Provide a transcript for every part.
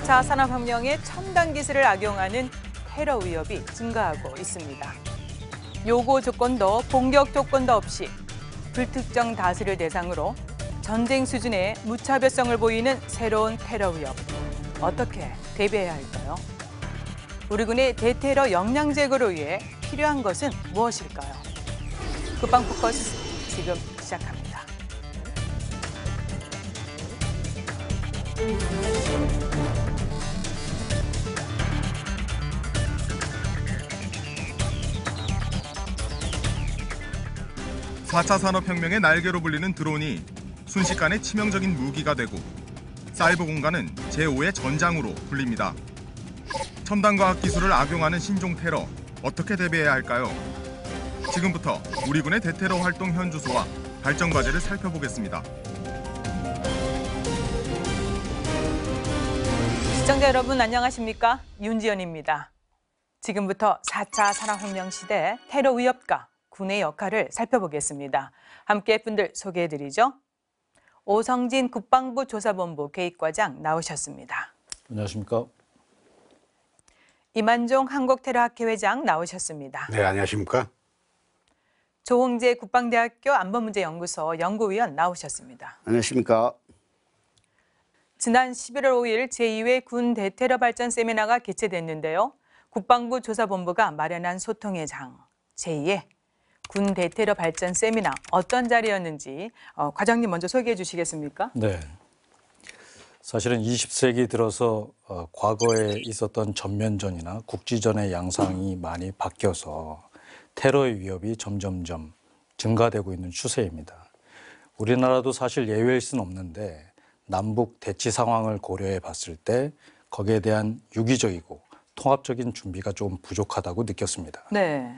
4차 산업혁명의 첨단 기술을 악용하는 테러 위협이 증가하고 있습니다. 요구 조건도 공격 조건도 없이 불특정 다수를 대상으로 전쟁 수준의 무차별성을 보이는 새로운 테러 위협. 어떻게 대비해야 할까요? 우리 군의 대테러 역량 제거를 위해 필요한 것은 무엇일까요? 급방 포커스 지금 시작합니다. 4차 산업혁명의 날개로 불리는 드론이 순식간에 치명적인 무기가 되고 사이버 공간은 제5의 전장으로 불립니다. 첨단 과학 기술을 악용하는 신종 테러 어떻게 대비해야 할까요? 지금부터 우리 군의 대테러 활동 현주소와 발전 과제를 살펴보겠습니다. 시청자 여러분 안녕하십니까? 윤지연입니다. 지금부터 4차 산업혁명 시대 테러 위협과 군의 역할을 살펴보겠습니다. 함께 분들 소개해드리죠. 오성진 국방부 조사본부 계획과장 나오셨습니다. 안녕하십니까. 이만종 한국테러학회 회장 나오셨습니다. 네, 안녕하십니까. 조홍재 국방대학교 안보문제연구소 연구위원 나오셨습니다. 안녕하십니까. 지난 11월 5일 제2회 군 대테러 발전 세미나가 개최됐는데요. 국방부 조사본부가 마련한 소통의 장, 제2의 군 대테러 발전 세미나 어떤 자리였는지 어, 과장님 먼저 소개해 주시겠습니까? 네. 사실은 20세기 들어서 어, 과거에 있었던 전면전이나 국지전의 양상이 많이 바뀌어서 테러의 위협이 점점점 증가되고 있는 추세입니다. 우리나라도 사실 예외일 수는 없는데 남북 대치 상황을 고려해 봤을 때 거기에 대한 유기적이고 통합적인 준비가 조금 부족하다고 느꼈습니다. 네.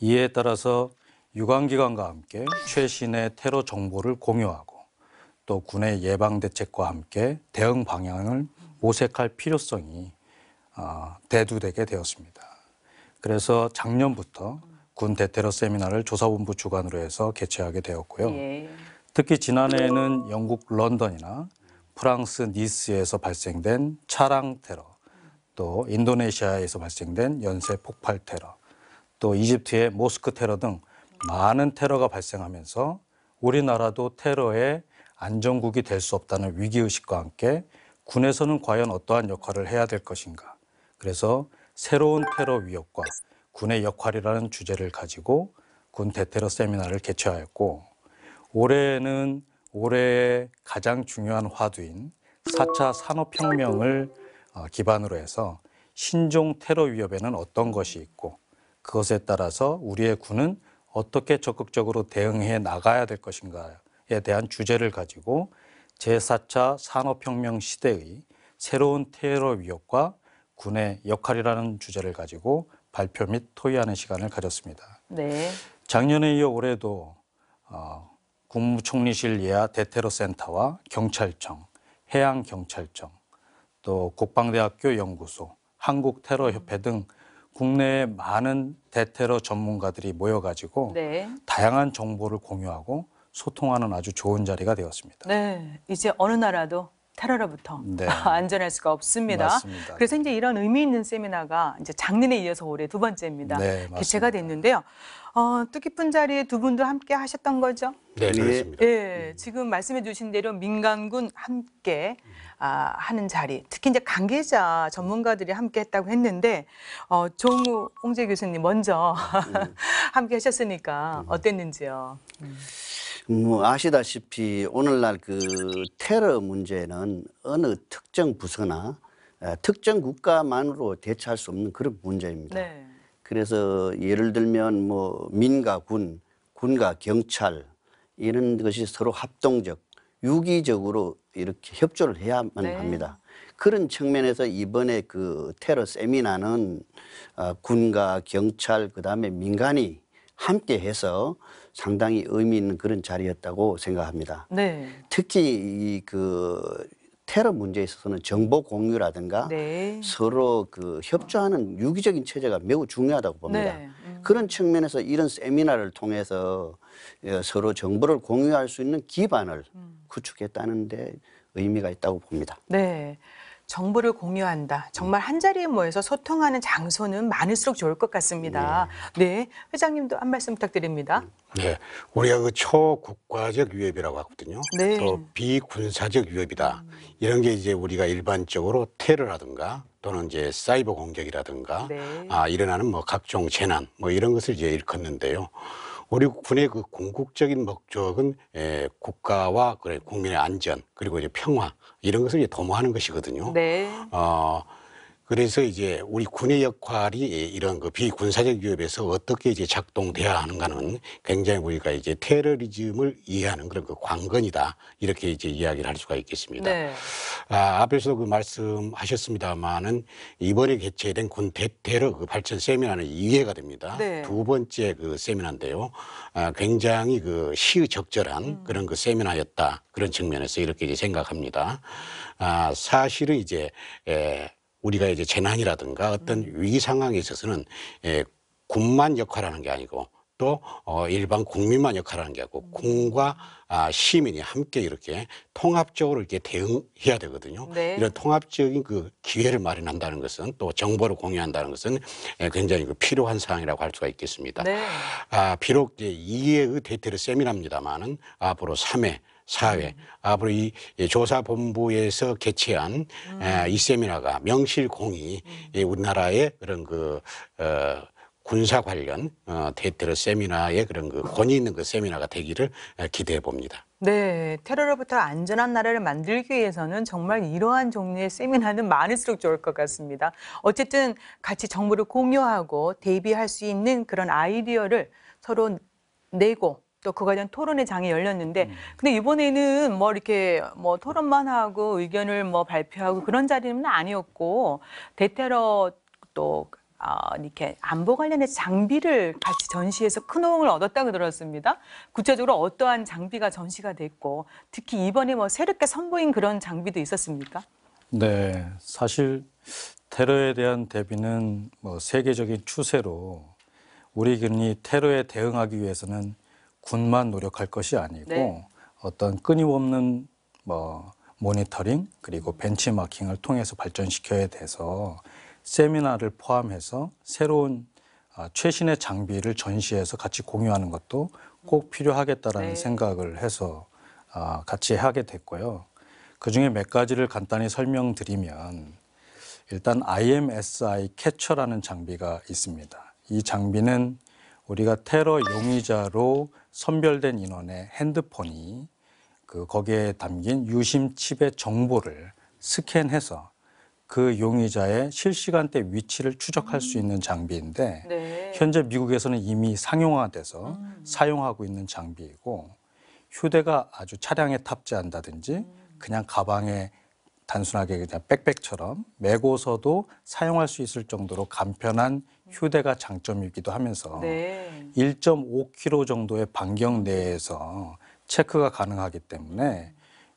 이에 따라서 유관기관과 함께 최신의 테러 정보를 공유하고 또 군의 예방 대책과 함께 대응 방향을 모색할 필요성이 아, 대두되게 되었습니다. 그래서 작년부터 군 대테러 세미나를 조사본부 주관으로 해서 개최하게 되었고요. 예. 특히 지난해에는 영국 런던이나 프랑스 니스에서 발생된 차량 테러, 또 인도네시아에서 발생된 연쇄 폭발 테러, 또 이집트의 모스크 테러 등 많은 테러가 발생하면서 우리나라도 테러의 안전국이 될 수 없다는 위기의식과 함께 군에서는 과연 어떠한 역할을 해야 될 것인가. 그래서 새로운 테러 위협과 군의 역할이라는 주제를 가지고 군 대테러 세미나를 개최하였고 올해는 올해의 가장 중요한 화두인 4차 산업혁명을 어, 기반으로 해서 신종 테러 위협에는 어떤 것이 있고 그것에 따라서 우리의 군은 어떻게 적극적으로 대응해 나가야 될 것인가에 대한 주제를 가지고 제4차 산업혁명 시대의 새로운 테러 위협과 군의 역할이라는 주제를 가지고 발표 및 토의하는 시간을 가졌습니다. 네. 작년에 이어 올해도 어, 국무총리실 예하 대테러센터와 경찰청, 해양경찰청, 또 국방대학교 연구소, 한국테러협회 등 국내에 많은 대테러 전문가들이 모여가지고 네. 다양한 정보를 공유하고 소통하는 아주 좋은 자리가 되었습니다. 네, 이제 어느 나라도 테러로부터 네. 안전할 수가 없습니다. 맞습니다. 그래서 이제 이런 의미 있는 세미나가 이제 작년에 이어서 올해 두 번째입니다. 네, 개최가 됐는데요. 어, 뜻깊은 자리에 두 분도 함께 하셨던 거죠? 네, 네. 그렇습니다. 예, 네, 지금 말씀해 주신 대로 민간군 함께 아, 하는 자리, 특히 이제 관계자 전문가들이 함께 했다고 했는데 어, 종우 홍재 교수님 먼저 음. 함께 하셨으니까 음. 어땠는지요? 음. 뭐 아시다시피 오늘날 그 테러 문제는 어느 특정 부서나 특정 국가만으로 대처할 수 없는 그런 문제입니다. 네. 그래서 예를 들면 뭐 민과 군, 군과 경찰 이런 것이 서로 합동적, 유기적으로 이렇게 협조를 해야만 네. 합니다. 그런 측면에서 이번에 그 테러 세미나는 어, 군과 경찰 그다음에 민간이 함께해서 상당히 의미 있는 그런 자리였다고 생각합니다. 네. 특히 이 그 테러 문제에 있어서는 정보 공유라든가 네. 서로 그 협조하는 유기적인 체제가 매우 중요하다고 봅니다. 네. 음. 그런 측면에서 이런 세미나를 통해서 예, 서로 정보를 공유할 수 있는 기반을 음. 구축했다는데 의미가 있다고 봅니다. 네. 정보를 공유한다. 정말 한 자리에 모여서 소통하는 장소는 많을수록 좋을 것 같습니다. 예. 네, 회장님도 한 말씀 부탁드립니다. 네, 우리가 그 초국가적 위협이라고 하거든요. 네. 또 비군사적 위협이다. 이런 게 이제 우리가 일반적으로 테러라든가 또는 이제 사이버 공격이라든가 네. 아, 일어나는 뭐 각종 재난 뭐 이런 것을 이제 일컫는데요. 우리 군의그 궁극적인 목적은 에, 예, 국가와 그래, 국민의 안전 그리고 이제 평화 이런 것을 이제 도모하는 것이거든요. 네. 어, 그래서 이제 우리 군의 역할이 이런 그 비군사적 위협에서 어떻게 이제 작동돼야 하는가는 굉장히 우리가 이제 테러리즘을 이해하는 그런 그 관건이다 이렇게 이제 이야기를 할 수가 있겠습니다. 네. 아, 앞에서도 그 말씀하셨습니다만은 이번에 개최된 군 대테러 그 발전 세미나는 이해가 됩니다. 네. 두 번째 그 세미나인데요. 아, 굉장히 그 시의적절한 음. 그런 그 세미나였다 그런 측면에서 이렇게 이제 생각합니다. 아, 사실은 이제 에, 우리가 이제 재난이라든가 어떤 음. 위기 상황에 있어서는 예, 군만 역할하는 게 아니고 또 어, 일반 국민만 역할하는 게 아니고 음. 군과 아, 시민이 함께 이렇게 통합적으로 이렇게 대응해야 되거든요. 네. 이런 통합적인 그 기회를 마련한다는 것은 또 정보를 공유한다는 것은 예, 굉장히 그 필요한 사항이라고 할 수가 있겠습니다. 네. 아, 비록 이제 2회의 대퇴를 셈이랍니다만은 앞으로 3회 사회 음. 앞으로 이 예, 조사본부에서 개최한 음. 예, 이 세미나가 명실공히 음. 예, 우리나라의 그런 그 어, 군사 관련 어, 데이터 세미나의 그런 그 권위 있는 그 세미나가 되기를 기대해 봅니다. 네, 테러로부터 안전한 나라를 만들기 위해서는 정말 이러한 종류의 세미나는 많을수록 좋을 것 같습니다. 어쨌든 같이 정보를 공유하고 대비할 수 있는 그런 아이디어를 서로 내고 또 그거에 대한 토론의 장이 열렸는데 음. 근데 이번에는 뭐 이렇게 뭐 토론만 하고 의견을 뭐 발표하고 그런 자리는 아니었고 대테러 또 아, 이렇게 안보 관련해 장비를 같이 전시해서 큰 호응을 얻었다고 들었습니다. 구체적으로 어떠한 장비가 전시가 됐고 특히 이번에 뭐 새롭게 선보인 그런 장비도 있었습니까? 네, 사실 테러에 대한 대비는 뭐 세계적인 추세로 우리 군이 테러에 대응하기 위해서는 군만 노력할 것이 아니고 네. 어떤 끊임없는 뭐 모니터링 그리고 벤치마킹을 통해서 발전시켜야 돼서 세미나를 포함해서 새로운 아, 최신의 장비를 전시해서 같이 공유하는 것도 꼭 필요하겠다라는 네. 생각을 해서 아, 같이 하게 됐고요. 그 중에 몇 가지를 간단히 설명드리면 일단 IMSI 캐처라는 장비가 있습니다. 이 장비는 우리가 테러 용의자로 선별된 인원의 핸드폰이 그 거기에 담긴 유심 칩의 정보를 스캔해서 그 용의자의 실시간대 위치를 추적할 수 있는 장비인데 음. 네. 현재 미국에서는 이미 상용화돼서 음. 사용하고 있는 장비이고 휴대가 아주 차량에 탑재한다든지 음. 그냥 가방에 단순하게 그냥 백백처럼 메고서도 사용할 수 있을 정도로 간편한 휴대가 장점이기도 하면서 네. 1.5km 정도의 반경 내에서 체크가 가능하기 때문에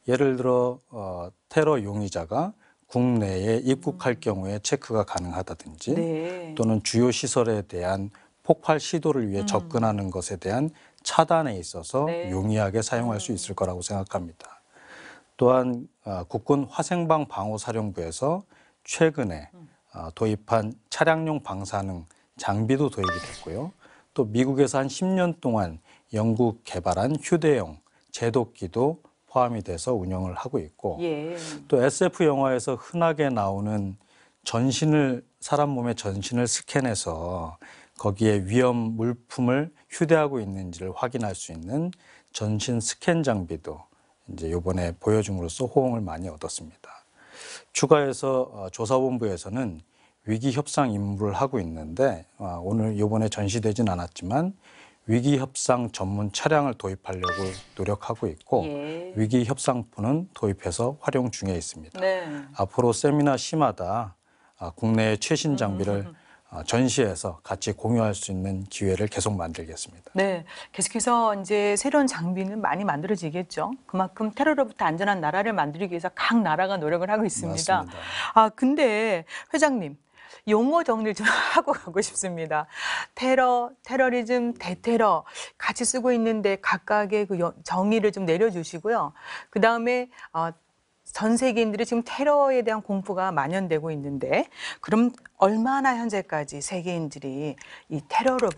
예를 들어 어, 테러 용의자가 국내에 입국할 음. 경우에 체크가 가능하다든지 네. 또는 주요 시설에 대한 폭발 시도를 위해 음. 접근하는 것에 대한 차단에 있어서 네. 용이하게 사용할 수 음. 있을 거라고 생각합니다. 또한 어, 국군 화생방 방호사령부에서 최근에 음. 아, 도입한 차량용 방사능 장비도 도입이 됐고요. 또 미국에서 한 10년 동안 영국 개발한 휴대용 제독기도 포함이 돼서 운영을 하고 있고 예. 또 SF 영화에서 흔하게 나오는 전신을 사람 몸의 전신을 스캔해서 거기에 위험 물품을 휴대하고 있는지를 확인할 수 있는 전신 스캔 장비도 이제 요번에 보여줌으로써 호응을 많이 얻었습니다. 추가해서 어, 조사본부에서는 위기 협상 임무를 하고 있는데 어, 오늘 이번에 전시되진 않았지만 위기 협상 전문 차량을 도입하려고 노력하고 있고 예. 위기 협상부는 도입해서 활용 중에 있습니다. 네. 앞으로 세미나 시마다 아, 국내의 최신 장비를 음. 어, 전시에서 같이 공유할 수 있는 기회를 계속 만들겠습니다. 네, 계속해서 이제 새로운 장비는 많이 만들어지겠죠. 그만큼 테러로부터 안전한 나라를 만들기 위해서 각 나라가 노력을 하고 있습니다. 맞습니다. 아 근데 회장님 용어 정리를 좀 하고 가고 싶습니다. 테러, 테러리즘, 대테러 같이 쓰고 있는데 각각의 그 정의를 좀 내려주시고요. 그 다음에 어, 전 세계인들이 지금 테러에 대한 공포가 만연되고 있는데 그럼 얼마나 현재까지 세계인들이 이 테러로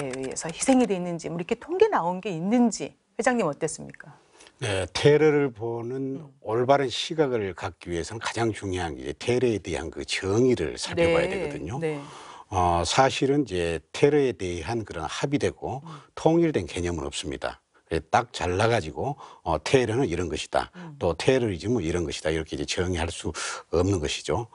에 의해서 희생이 돼 있는지 뭐 이렇게 통계 나온 게 있는지 회장님 어땠습니까? 네, 테러를 보는 음. 올바른 시각을 갖기 위해서는 가장 중요한 게 테러에 대한 그 정의를 살펴봐야 네, 되거든요. 네. 어, 사실은 이제 테러에 대한 그런 합의되고 음. 통일된 개념은 없습니다. 예, 딱 잘라가지고 어, 테러는 이런 것이다. 음. 또 테러리즘은 이런 것이다. 이렇게 이제 정의할 수 없는 것이죠.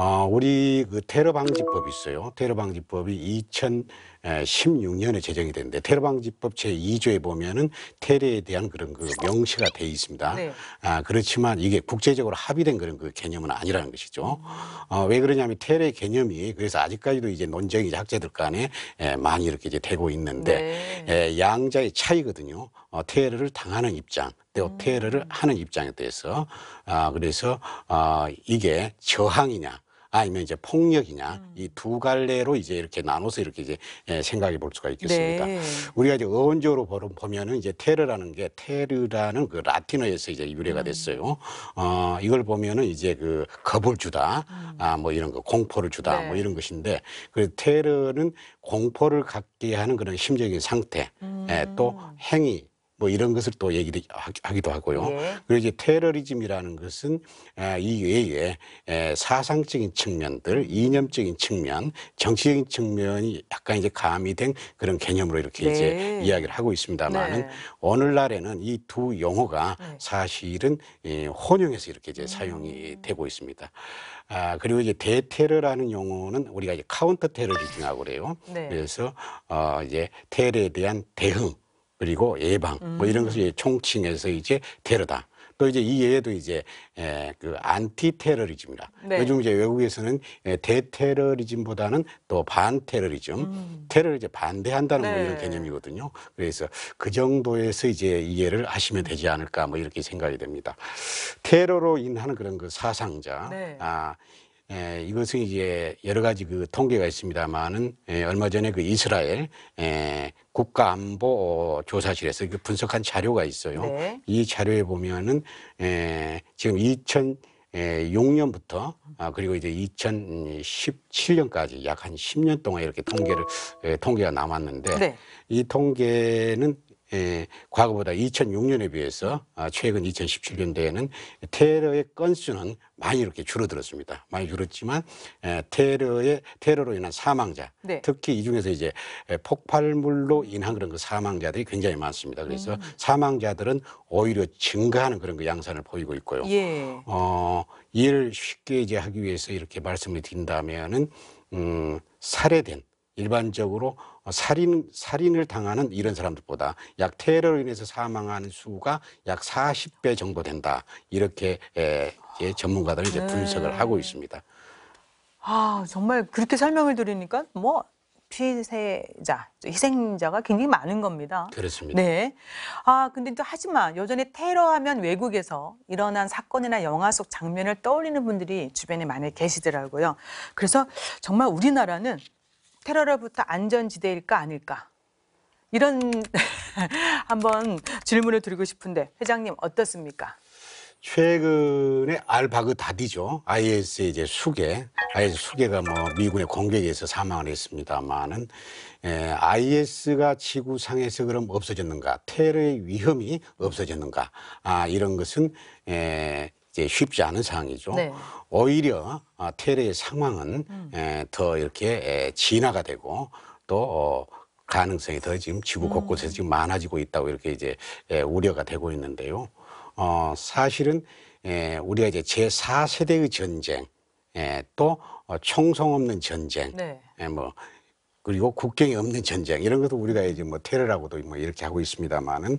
어, 우리 그 테러 방지법이 있어요. 테러 방지법이 2016년에 제정이 됐는데 테러 방지법 제2조에 보면은 테러에 대한 그런 그 명시가 돼 있습니다. 네. 아, 그렇지만 이게 국제적으로 합의된 그런 그 개념은 아니라는 것이죠. 어, 왜 그러냐면 테러의 개념이 그래서 아직까지도 이제 논쟁이 학자들 간에 에, 예, 많이 이렇게 이제 되고 있는데 네. 에, 예, 양자의 차이거든요. 어, 테러를 당하는 입장, 또 음. 테러를 하는 입장에 대해서 아, 그래서 아, 이게 저항이냐 아니면 이제 폭력이냐 음. 이두 갈래로 이제 이렇게 나눠서 이렇게 이제 예, 생각해 볼 수가 있겠습니다. 네. 우리가 이제 어원적으로 보면은 이제 테르라는 게 테르라는 그 라틴어에서 이제 유래가 음. 됐어요. 어 이걸 보면은 이제 그 겁을 주다, 음. 아뭐 이런 거 공포를 주다, 뭐 네. 뭐 이런 것인데 그테르는 공포를 갖게 하는 그런 심적인 상태, 음. 예, 또 행위 뭐 이런 것을 또 얘기를 하기도 하고요. 예. 그리고 이제 테러리즘이라는 것은 아, 이 외에 사상적인 측면들, 이념적인 측면, 정치적인 측면이 약간 이제 가미된 그런 개념으로 이렇게 네. 이제 이야기를 하고 있습니다만은 네. 오늘날에는 이 두 용어가 네. 사실은 예, 혼용해서 이렇게 이제 사용이 음. 되고 있습니다. 아, 그리고 이제 대테러라는 용어는 우리가 이제 카운터 테러리즘이라고 그래요. 네. 그래서 어 이제 테러에 대한 대응 그리고 예방 뭐 이런 음. 것을 총칭해서 이제 테러다. 또 이제 이 예에도 이제 에, 그 안티 테러리즘이라 네. 요즘 이제 외국에서는 대테러리즘보다는 또 반테러리즘 음. 테러를 이제 반대한다는 네. 뭐 이런 네. 개념이거든요. 그래서 그 정도에서 이제 이해를 하시면 되지 않을까 뭐 이렇게 생각이 됩니다. 테러로 인한 그런 그 사상자 네. 아 예, 이것은 이제 여러 가지 그 통계가 있습니다만은 예, 얼마 전에 그 이스라엘 예, 국가안보 조사실에서 그 분석한 자료가 있어요. 네. 이 자료에 보면은 예, 지금 2006년부터 예, 아, 그리고 이제 2017년까지 약 한 10년 동안 이렇게 통계를 예, 통계가 남았는데 네. 이 통계는 예, 과거보다 2006년에 비해서 아, 최근 2017년대에는 테러의 건수는 많이 이렇게 줄어들었습니다. 많이 줄었지만 에, 예, 테러의 테러로 인한 사망자, 네. 특히 이 중에서 이제 예, 폭발물로 인한 그런 그 사망자들이 굉장히 많습니다. 그래서 음. 사망자들은 오히려 증가하는 그런 그양상을 보이고 있고요. 예. 어, 이를 쉽게 이제 하기 위해서 이렇게 말씀을 드린다면은 음, 살해된 일반적으로 어, 살인, 살인을 당하는 이런 사람들보다 약 테러로 인해서 사망하는 수가 약 40배 정도 된다. 이렇게 예, 전문가들이 이제 네. 분석을 하고 있습니다. 아, 정말 그렇게 설명을 드리니까 뭐 피해자, 희생자가 굉장히 많은 겁니다. 그렇습니다. 네. 아, 근데 또 하지만 여전히 테러하면 외국에서 일어난 사건이나 영화 속 장면을 떠올리는 분들이 주변에 많이 계시더라고요. 그래서 정말 우리나라는 테러로부터 안전지대일까 아닐까? 이런 한번 질문을 드리고 싶은데 회장님 어떻습니까? 최근에 알바그다디죠. IS 이제 수계. IS 수계가 뭐 미군의 공격에서 사망을 했습니다만은 IS가 예, 지구상에서 그럼 없어졌는가? 테러의 위험이 없어졌는가? 아, 이런 것은 에, 예, 이제 쉽지 않은 상황이죠. 네. 오히려 아, 테러의 상황은 음. 에, 더 이렇게 에, 진화가 되고 또 어, 가능성이 더 지금 지구 음. 곳곳에서 지금 많아지고 있다고 이렇게 이제 에, 우려가 되고 있는데요. 어, 사실은 에, 우리가 이제 제4세대의 전쟁, 에, 또 어, 총성 없는 전쟁, 네. 에, 뭐 그리고 국경이 없는 전쟁 이런 것도 우리가 이제 뭐 테러라고도 뭐 이렇게 하고 있습니다만은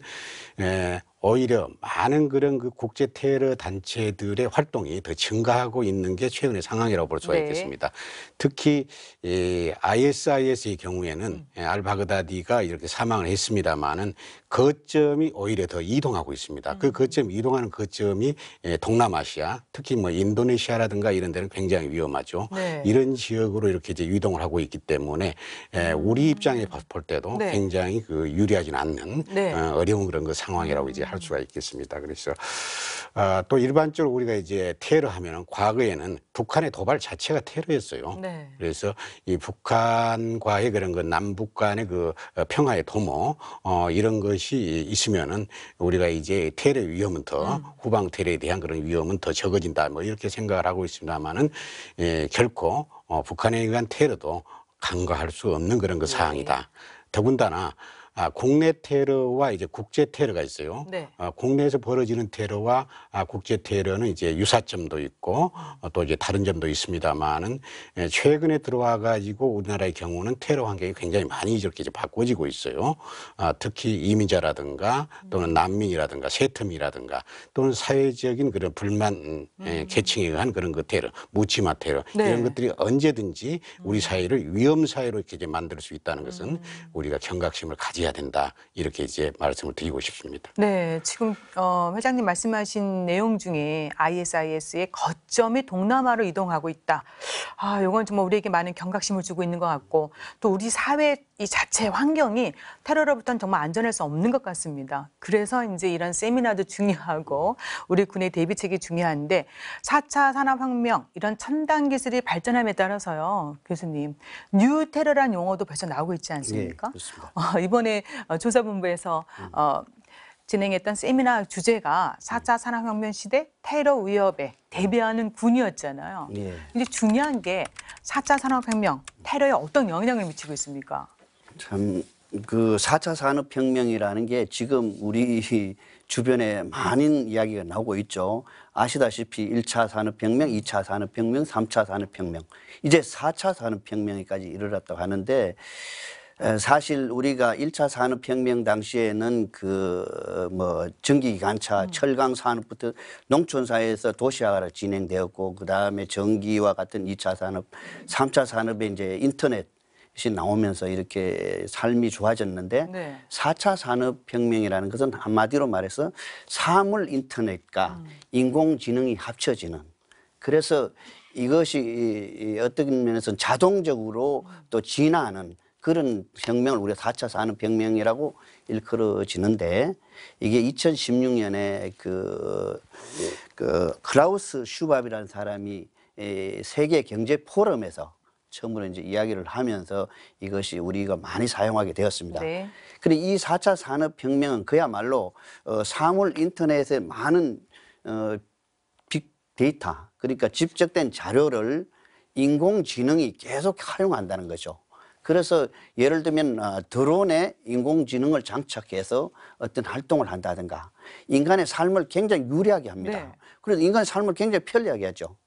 오히려 많은 그런 그 국제 테러 단체들의 활동이 더 증가하고 있는 게 최근의 상황이라고 볼 수가 네. 있겠습니다. 특히 이 ISIS의 경우에는 음. 예, 알바그다디가 이렇게 사망을 했습니다만은 거점이 오히려 더 이동하고 있습니다. 그 음. 그 거점 이동하는 거점이 예, 동남아시아, 특히 뭐 인도네시아라든가 이런 데는 굉장히 위험하죠. 네. 이런 지역으로 이렇게 이제 이동을 하고 있기 때문에 예, 우리 입장에 음. 볼 때도 네. 굉장히 그유리하지는 않는 네. 어, 어려운 그런 그 상황이라고 이제 할 수가 있겠습니다. 그래서 아, 또 일반적으로 우리가 이제 테러 하면은 과거에는 북한의 도발 자체가 테러였어요. 네. 그래서 이 북한과의 그런 그 남북 간의 그 어, 평화의 도모 어, 이런 것이 있으면은 우리가 이제 테러 위험은 더 음. 후방 테러에 대한 그런 위험은 더 적어진다 뭐 이렇게 생각을 하고 있습니다만은 예, 결코 어, 북한에 의한 테러도 간과할 수 없는 그런 그 네. 사항이다. 더군다나 아, 국내 테러와 이제 국제 테러가 있어요. 네. 아, 국내에서 벌어지는 테러와 아, 국제 테러는 이제 유사점도 있고 어, 또 이제 다른 점도 있습니다만은 예, 최근에 들어와 가지고 우리나라의 경우는 테러 환경이 굉장히 많이 이렇게 이제 바꿔지고 있어요. 아, 특히 이민자라든가 또는 난민이라든가 세텀이라든가 또는 사회적인 그런 불만 음. 예, 음. 계층에 의한 그런 그 테러, 무치마 테러 네. 이런 것들이 언제든지 우리 음. 사회를 위험 사회로 이렇게 이제 만들 수 있다는 것은 음. 우리가 경각심을 가지. 유지해야 된다 이렇게 이제 말씀을 드리고 싶습니다. 네, 지금 어, 회장님 말씀하신 내용 중에 ISIS의 거점이 동남아로 이동하고 있다. 아, 이건 정말 우리에게 많은 경각심을 주고 있는 것 같고 또 우리 사회 이 자체 환경이 테러로부터는 정말 안전할 수 없는 것 같습니다. 그래서 이제 이런 세미나도 중요하고 우리 군의 대비책이 중요한데 4차 산업혁명 이런 첨단 기술이 발전함에 따라서요, 교수님 뉴 테러란 용어도 벌써 나오고 있지 않습니까? 예, 어, 이번에 어, 조사본부에서 음. 어, 진행했던 세미나 주제가 4차 산업혁명 시대 테러 위협에 대비하는 군이었잖아요. 예. 근데 중요한 게 4차 산업혁명 테러에 어떤 영향을 미치고 있습니까? 참그 4차 산업혁명이라는 게 지금 우리 주변에 많은 이야기가 나오고 있죠. 아시다시피 1차 산업혁명, 2차 산업혁명, 3차 산업혁명, 이제 4차 산업혁명까지 이르렀다고 하는데 사실 우리가 1차 산업혁명 당시에는 그 뭐 전기기관차, 음. 철강 산업부터 농촌사회에서 도시화가 진행되었고 그 다음에 전기와 같은 2차 산업, 3차 산업에 이제 인터넷 것이 나오면서 이렇게 삶이 좋아졌는데 네. 4차 산업혁명이라는 것은 한마디로 말해서 사물 인터넷과 음. 인공지능이 합쳐지는 그래서 이것이 어떤 면에서는 자동적으로 음. 또 진화하는 그런 혁명을 우리가 4차 산업혁명이라고 일컬어지는데 이게 2016년에 그, 그 클라우스 슈밥이라는 사람이 세계 경제 포럼에서 처음으로 이제 이야기를 하면서 이것이 우리가 많이 사용하게 되었습니다. 네. 런데이 4차 산업혁명은 그야말로 어, 사물 인터넷에 많은 어, 빅데이터, 그러니까 집적된 자료를 인공지능이 계속 활용한다는 거죠. 그래서 예를 들면 어, 드론에 인공지능을 장착해서 어떤 활동을 한다든가 인간의 삶을 굉장히 유리하게 합니다. 네. 그래서 인간의 삶을 굉장히 편리하게 하죠.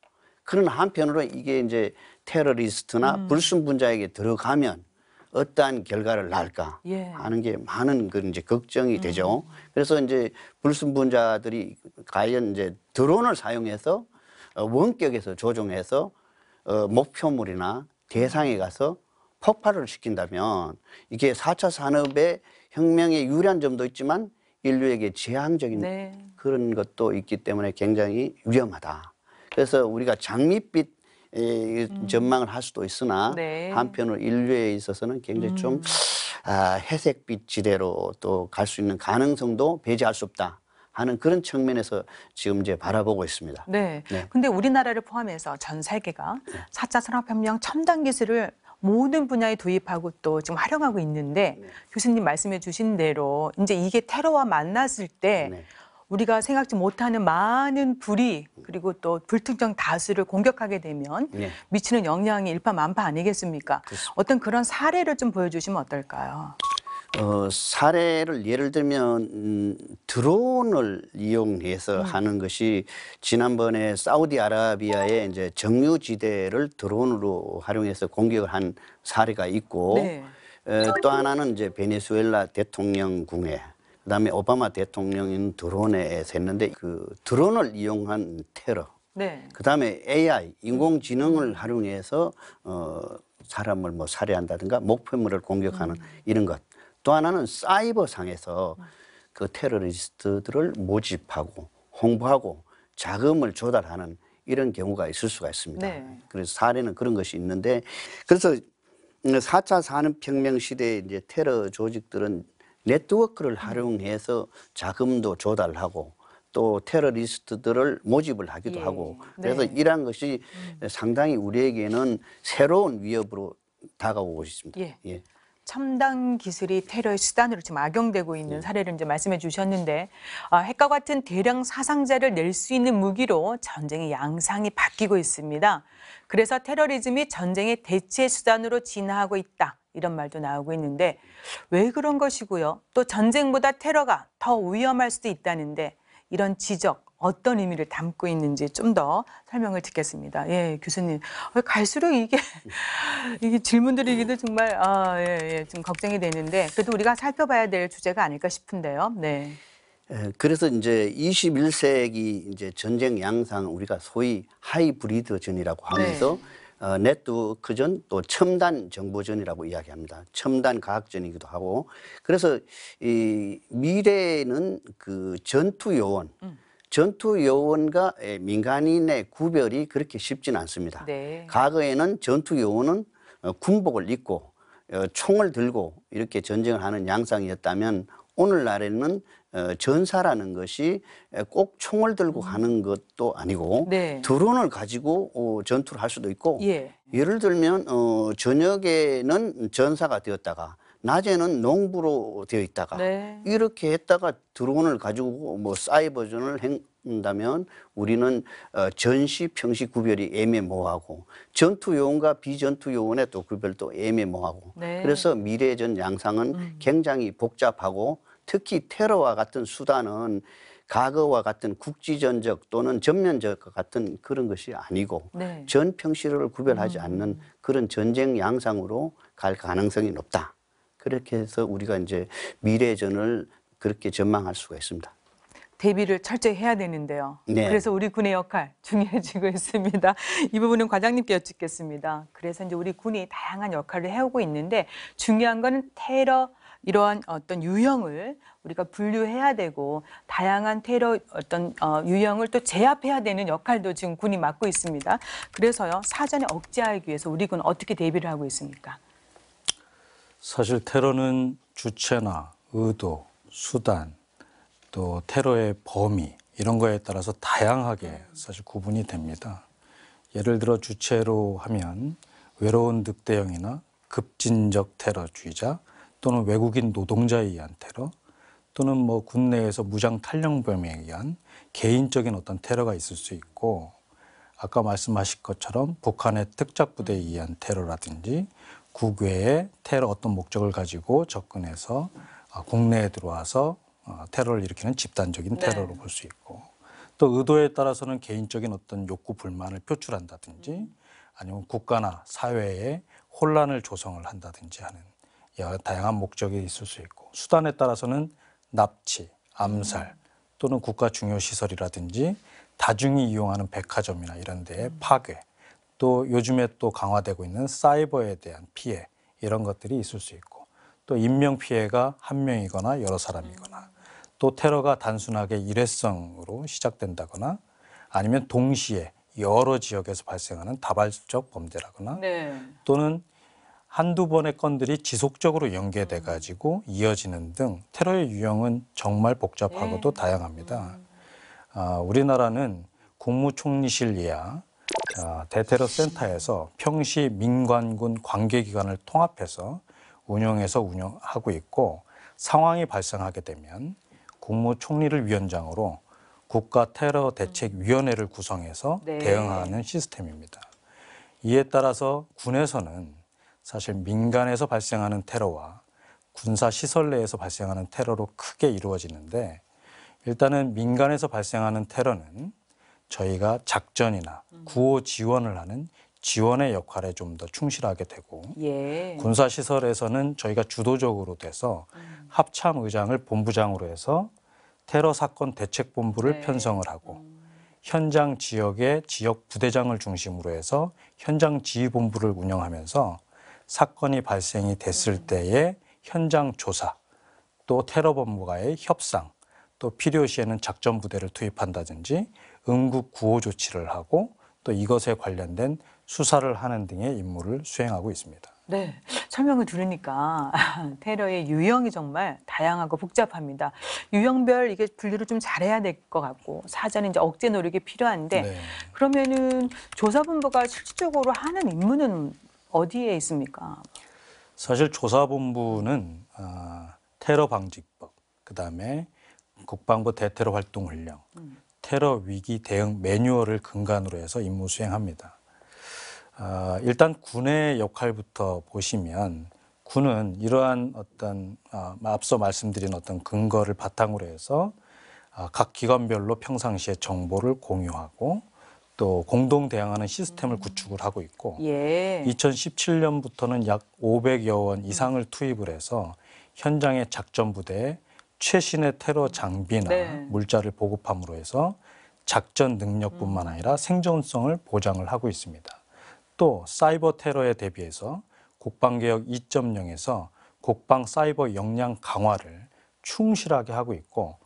그런 한편으로 이게 이제 테러리스트나 음. 불순분자에게 들어가면 어떠한 결과를 낳을까 예. 하는 게 많은 그런 이제 걱정이 음. 되죠. 그래서 이제 불순분자들이 과연 이제 드론을 사용해서 어, 원격에서 조종해서 어, 목표물이나 대상에 가서 폭발을 시킨다면 이게 사 차 산업의 혁명의 유리한 점도 있지만 인류에게 재앙적인 네. 그런 것도 있기 때문에 굉장히 위험하다. 그래서 우리가 장밋빛 이, 음. 전망을 할 수도 있으나 네. 한편으로 인류에 있어서는 굉장히 좀 음. 아, 회색빛 지대로 또 갈 수 있는 가능성도 배제할 수 없다. 하는 그런 측면에서 지금 이제 바라보고 있습니다. 네. 네. 근데 우리나라를 포함해서 전 세계가 네. 사차 산업혁명 첨단 기술을 모든 분야에 도입하고 또 지금 활용하고 있는데 네. 교수님 말씀해 주신 대로 이제 이게 테러와 만났을 때 네. 우리가 생각지 못하는 많은 불이 그리고 또 불특정 다수를 공격하게 되면 예. 미치는 영향이 일파만파 아니겠습니까? 그렇습니다. 어떤 그런 사례를 좀 보여주시면 어떨까요? 어, 사례를 예를 들면 음, 드론을 이용해서 음. 하는 것이 지난번에 사우디아라비아의 이제 정유지대를 드론으로 활용해서 공격을 한 사례가 있고 네. 에, 또 하나는 이제 베네수엘라 대통령 궁에 그다음에 오바마 대통령인 드론에 샜는데 그 드론을 이용한 테러. 네. 그다음에 AI 인공지능을 활용해서 어 사람을 뭐 살해한다든가 목표물을 공격하는 음. 이런 것. 또 하나는 사이버 상에서 그 테러리스트들을 모집하고 홍보하고 자금을 조달하는 이런 경우가 있을 수가 있습니다. 네. 그래서 사례는 그런 것이 있는데 그래서 4차 음, 산업혁명 시대에 이제 테러 조직들은 네트워크를 활용해서 자금도 조달하고 또 테러리스트들을 모집을 하기도 예. 하고 네. 그래서 네. 이러한 것이 음. 상당히 우리에게는 새로운 위협으로 다가오고 있습니다. 예. 예. 첨단 기술이 테러의 수단으로 지금 악용되고 있는 네. 사례를 이제 말씀해 주셨는데 어, 핵과 같은 대량 사상자를 낼 수 있는 무기로 전쟁의 양상이 바뀌고 있습니다. 그래서 테러리즘이 전쟁의 대체 수단으로 진화하고 있다. 이런 말도 나오고 있는데 왜 그런 것이고요? 또 전쟁보다 테러가 더 위험할 수도 있다는데 이런 지적 어떤 의미를 담고 있는지 좀 더 설명을 듣겠습니다. 예, 교수님. 어, 갈수록 이게, 이게 질문드리기도 정말, 아, 예, 예, 좀 걱정이 되는데, 그래도 우리가 살펴봐야 될 주제가 아닐까 싶은데요. 네. 예, 그래서 이제 21세기 이제 전쟁 양상 우리가 소위 하이브리드전이라고 네. 하면서 네. 어, 네트워크전 또 첨단 정보전이라고 이야기합니다. 첨단 과학전이기도 하고 그래서 이 미래는 그 전투 요원 음. 전투 요원과 예, 민간인의 구별이 그렇게 쉽지는 않습니다. 네. 과거에는 전투 요원은 어, 군복을 입고 어, 총을 들고 이렇게 전쟁을 하는 양상이었다면 오늘날에는 어, 전사라는 것이 꼭 총을 들고 음. 가는 것도 아니고 네. 드론을 가지고 전투를 할 수도 있고 예. 를 들면 저녁에는 전사가 되었다가 낮에는 농부로 되어 있다가 네. 이렇게 했다가 드론을 가지고 뭐 사이버전을 한다면 우리는 어, 전시 평시 구별이 애매모호하고 전투 요원과 비전투 요원의 또 구별도 애매모호하고 네. 그래서 미래전 양상은 음. 굉장히 복잡하고 특히 테러와 같은 수단은 과거와 같은 국지전적 또는 전면적과 같은 그런 것이 아니고 네. 전평시를 구별하지 음. 않는 그런 전쟁 양상으로 갈 가능성이 높다. 그렇게 해서 우리가 이제 미래전을 그렇게 전망할 수가 있습니다. 대비를 철저히 해야 되는데요. 네. 그래서 우리 군의 역할 중요해지고 있습니다. 이 부분은 과장님께 여쭙겠습니다. 그래서 이제 우리 군이 다양한 역할을 해오고 있는데 중요한 거 테러 이러한 어떤 유형을 우리가 분류해야 되고 다양한 테러 어떤 어, 유형을 또 제압해야 되는 역할도 지금 군이 맡고 있습니다. 그래서요 사전에 억제하기 위해서 우리 군 어떻게 대비를 하고 있습니까? 사실 테러는 주체나 의도, 수단, 또 테러의 범위 이런 거에 따라서 다양하게 사실 구분이 됩니다. 예를 들어 주체로 하면 외로운 늑대형이나 급진적 테러주의자 또는 외국인 노동자에 의한 테러 또는 뭐 군내에서 무장 탈영범에 의한 개인적인 어떤 테러가 있을 수 있고 아까 말씀하신 것처럼 북한의 특작 부대에 의한 테러라든지 국외에 테러 어떤 목적을 가지고 접근해서 아, 국내에 들어와서 어, 테러를 일으키는 집단적인 네. 테러로 네. 볼수 있고 또 의도에 따라서는 개인적인 어떤 욕구 불만을 표출한다든지 아니면 국가나 사회에 혼란을 조성을 한다든지 하는 다양한 목적이 있을 수 있고 수단에 따라서는 납치, 암살 음. 또는 국가 중요 시설이라든지 다중이 이용하는 백화점이나 이런 데의 파괴 또 요즘에 또 강화되고 있는 사이버에 대한 피해 이런 것들이 있을 수 있고 또 인명 피해가 한 명이거나 여러 사람이거나 또 테러가 단순하게 일회성으로 시작된다거나 아니면 동시에 여러 지역에서 발생하는 다발적 범죄라거나 네. 또는 한두 번의 건들이 지속적으로 연계돼 가지고 이어지는 등 테러의 유형은 정말 복잡하고도 네. 다양합니다. 아, 우리나라는 국무총리실 이하 대테러 센터에서 평시 민관군 관계기관을 통합해서 운영해서 운영하고 있고 상황이 발생하게 되면 국무총리를 위원장으로 국가 테러 대책 위원회를 구성해서 네. 대응하는 시스템입니다. 이에 따라서 군에서는 사실 민간에서 발생하는 테러와 군사 시설 내에서 발생하는 테러로 크게 이루어지는데 일단은 민간에서 발생하는 테러는 저희가 작전이나 음. 구호 지원을 하는 지원의 역할에 좀 더 충실하게 되고 예. 군사 시설에서는 저희가 주도적으로 돼서 음. 합참 의장을 본부장으로 해서 테러 사건 대책 본부를 네. 편성을 하고 음. 현장 지역의 지역 부대장을 중심으로 해서 현장 지휘 본부를 운영하면서 사건이 발생이 됐을 음. 때의 현장 조사 또 테러 법무가의 협상 또 필요시에는 작전 부대를 투입한다든지 응급 구호 조치를 하고 또 이것에 관련된 수사를 하는 등의 임무를 수행하고 있습니다. 네, 설명을 들으니까 테러의 유형이 정말 다양하고 복잡합니다. 유형별 이게 분류를 좀 잘해야 될 것 같고 사전 이제 억제 노력이 필요한데 네. 그러면은 조사본부가 실질적으로 하는 임무는 어디에 있습니까? 사실 조사본부는 어, 테러 방지법, 그 다음에 국방부 대테러 활동 훈령, 음. 테러 위기 대응 매뉴얼을 근간으로 해서 임무 수행합니다. 아, 일단 군의 역할부터 보시면 군은 이러한 어떤 아, 앞서 말씀드린 어떤 근거를 바탕으로 해서 아, 각 기관별로 평상시에 정보를 공유하고 또 공동 대항하는 시스템을 음. 구축을 하고 있고 예. 2017년부터는 약 500여 원 이상을 투입을 해서 현장의 작전 부대에 최신의 테러 장비나 네. 물자를 보급함으로 해서 작전 능력뿐만 음. 아니라 생존성을 보장을 하고 있습니다. 또 사이버 테러에 대비해서 국방개혁 2.0에서 국방 사이버 역량 강화를 충실하게 하고 있고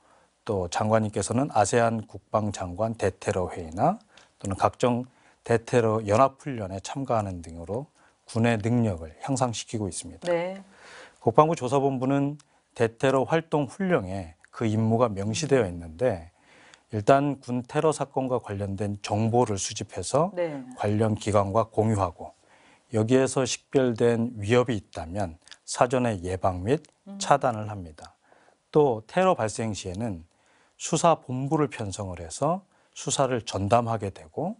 또 장관님께서는 아세안 국방장관 대테러 회의나 또는 각종 대테러 연합훈련에 참가하는 등으로 군의 능력을 향상시키고 있습니다. 네. 국방부 조사본부는 대테러 활동 훈령에 그 임무가 명시되어 있는데 일단 군 테러 사건과 관련된 정보를 수집해서 네. 관련 기관과 공유하고 여기에서 식별된 위협이 있다면 사전에 예방 및 음. 차단을 합니다. 또 테러 발생 시에는 수사 본부를 편성을 해서 수사를 전담하게 되고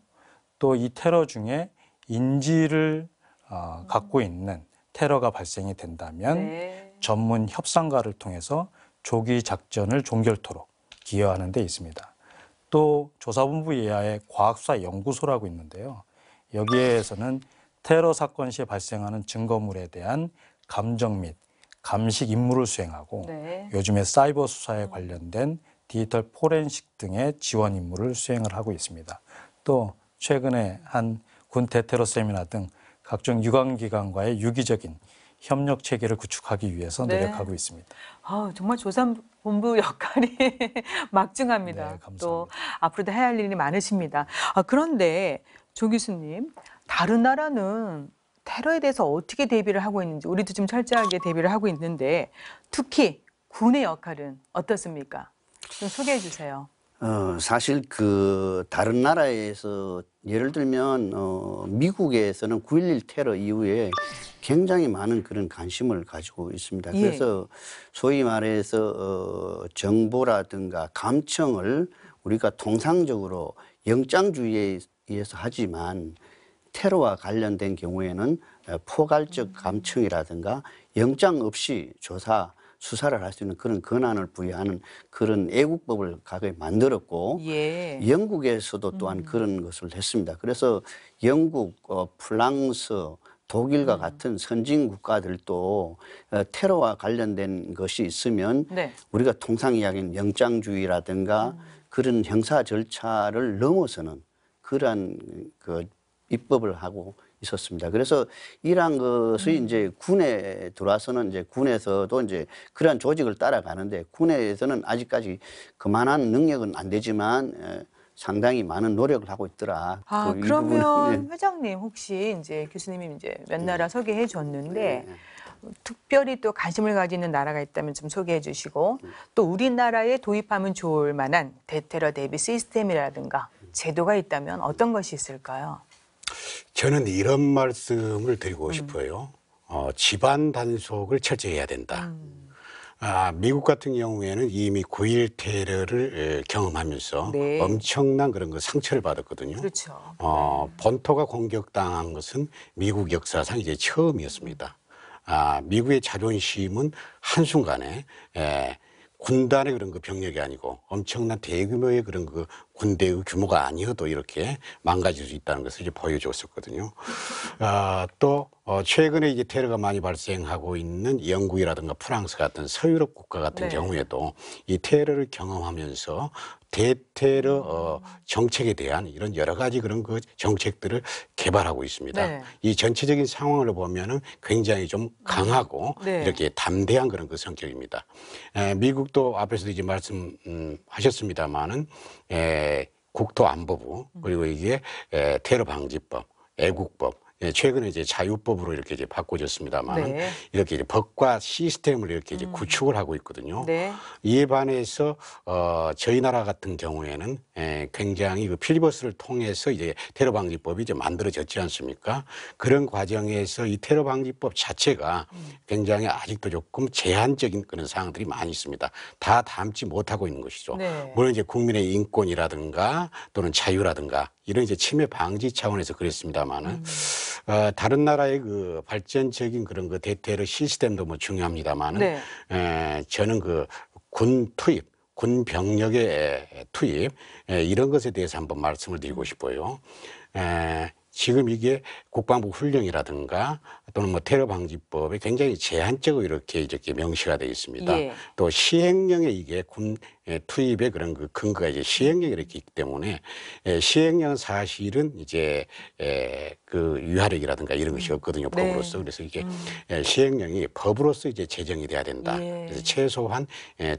또 이 테러 중에 인지를 어, 갖고 음. 있는 테러가 발생이 된다면 네. 전문 협상가를 통해서 조기 작전을 종결토록 기여하는 데 있습니다. 또 조사본부 이하의 과학사연구소라고 있는데요. 여기에서는 테러 사건 시에 발생하는 증거물에 대한 감정 및 감식 임무를 수행하고 네. 요즘에 사이버 수사에 관련된 디지털 포렌식 등의 지원 임무를 수행을 하고 있습니다. 또 최근에 한군 대테러 세미나 등 각종 유관기관과의 유기적인 협력 체계를 구축하기 위해서 네. 노력하고 있습니다. 아, 정말 조산본부 역할이 막중합니다. 네, 또 앞으로도 해야 할 일이 많으십니다. 아, 그런데 조 교수님, 다른 나라는 테러에 대해서 어떻게 대비를 하고 있는지 우리도 좀 철저하게 대비를 하고 있는데 특히 군의 역할은 어떻습니까? 좀 소개해 주세요. 어, 사실 그 다른 나라에서 예를 들면 어, 미국에서는 9.11 테러 이후에 굉장히 많은 그런 관심을 가지고 있습니다. 예. 그래서 소위 말해서 어, 정보라든가 감청을 우리가 통상적으로 영장주의에 의해서 하지만 테러와 관련된 경우에는 포괄적 감청이라든가 영장 없이 조사 수사를 할 수 있는 그런 권한을 부여하는 그런 애국법을 가게 만들었고 예. 영국에서도 또한 음. 그런 것을 했습니다. 그래서 영국, 어, 프랑스, 독일과 음. 같은 선진 국가들도 어, 테러와 관련된 것이 있으면 네. 우리가 통상 이야기는 영장주의라든가 음. 그런 형사 절차를 넘어서는 그러한 그 입법을 하고 있었습니다. 그래서 이러한 것이 음. 이제 군에 들어와서는 이제 군에서도 이제 그러한 조직을 따라가는데 군에서는 아직까지 그만한 능력은 안 되지만 상당히 많은 노력을 하고 있더라. 아, 그 그러면 네. 회장님 혹시 이제 교수님이 이제 몇 예. 나라 네. 소개해 줬는데 네. 특별히 또 관심을 가지는 나라가 있다면 좀 소개해 주시고 또 우리나라에 도입하면 좋을 만한 대테러 대비 시스템이라든가 제도가 있다면 어떤 것이 있을까요? 저는 이런 말씀을 드리고 음. 싶어요. 어, 집안 단속을 철저히 해야 된다. 음. 아, 미국 같은 경우에는 이미 9일 테러를 예, 경험하면서 네. 엄청난 그런 거 상처를 받았거든요. 그렇죠. 어, 본토가 공격당한 것은 미국 역사상 이제 처음이었습니다. 아, 미국의 자존심은 한순간에 에, 예, 군단의 그런 그 병력이 아니고 엄청난 대규모의 그런 그 군대의 규모가 아니어도 이렇게 망가질 수 있다는 것을 이제 보여줬었거든요. 아, 또 어, 최근에 이제 테러가 많이 발생하고 있는 영국이라든가 프랑스 같은 서유럽 국가 같은 네. 경우에도 이 테러를 경험하면서 대테러 어, 정책에 대한 이런 여러 가지 그런 그 정책들을 개발하고 있습니다. 네. 이 전체적인 상황을 보면은 굉장히 좀 음. 강하고 네. 이렇게 담대한 그런 그 성격입니다. 에, 미국도 앞에서도 이제 말씀하셨습니다만은 음, 국토안보부 그리고 이게 에, 테러 방지법, 애국법 예, 최근에 이제 자유법으로 이렇게 이제 바꿔졌습니다만 네. 이렇게 이제 법과 시스템을 이렇게 이제 음. 구축을 하고 있거든요. 네. 이에 반해서 어, 저희 나라 같은 경우에는 예, 굉장히 그 필리버스를 통해서 이제 테러 방지법이 이제 만들어졌지 않습니까? 그런 과정에서 이 테러 방지법 자체가 음. 굉장히 아직도 조금 제한적인 그런 사항들이 많이 있습니다. 다 담지 못하고 있는 것이죠. 네. 물론 이제 국민의 인권이라든가 또는 자유라든가 이런 이제 침해 방지 차원에서 그랬습니다만은 음. 어, 다른 나라의 그 발전적인 그런 그 대테러 시스템도 뭐 중요합니다만은 네. 에, 저는 그 군 투입 군 병력의 투입 에, 이런 것에 대해서 한번 말씀을 드리고 싶어요. 에, 지금 이게 국방부 훈령이라든가 또는 뭐 테러 방지법에 굉장히 제한적으로 이렇게 이렇게 명시가 되어 있습니다. 예. 또 시행령에 이게 군 예, 투입의 그런 그 근거가 이제 시행령이 이렇게 있기 때문에 예, 시행령 사실은 이제 예, 그 유화력이라든가 이런 것이 음. 없거든요 네. 법으로서 그래서 이게 음. 시행령이 법으로서 이제 제정이 돼야 된다. 예. 그래서 최소한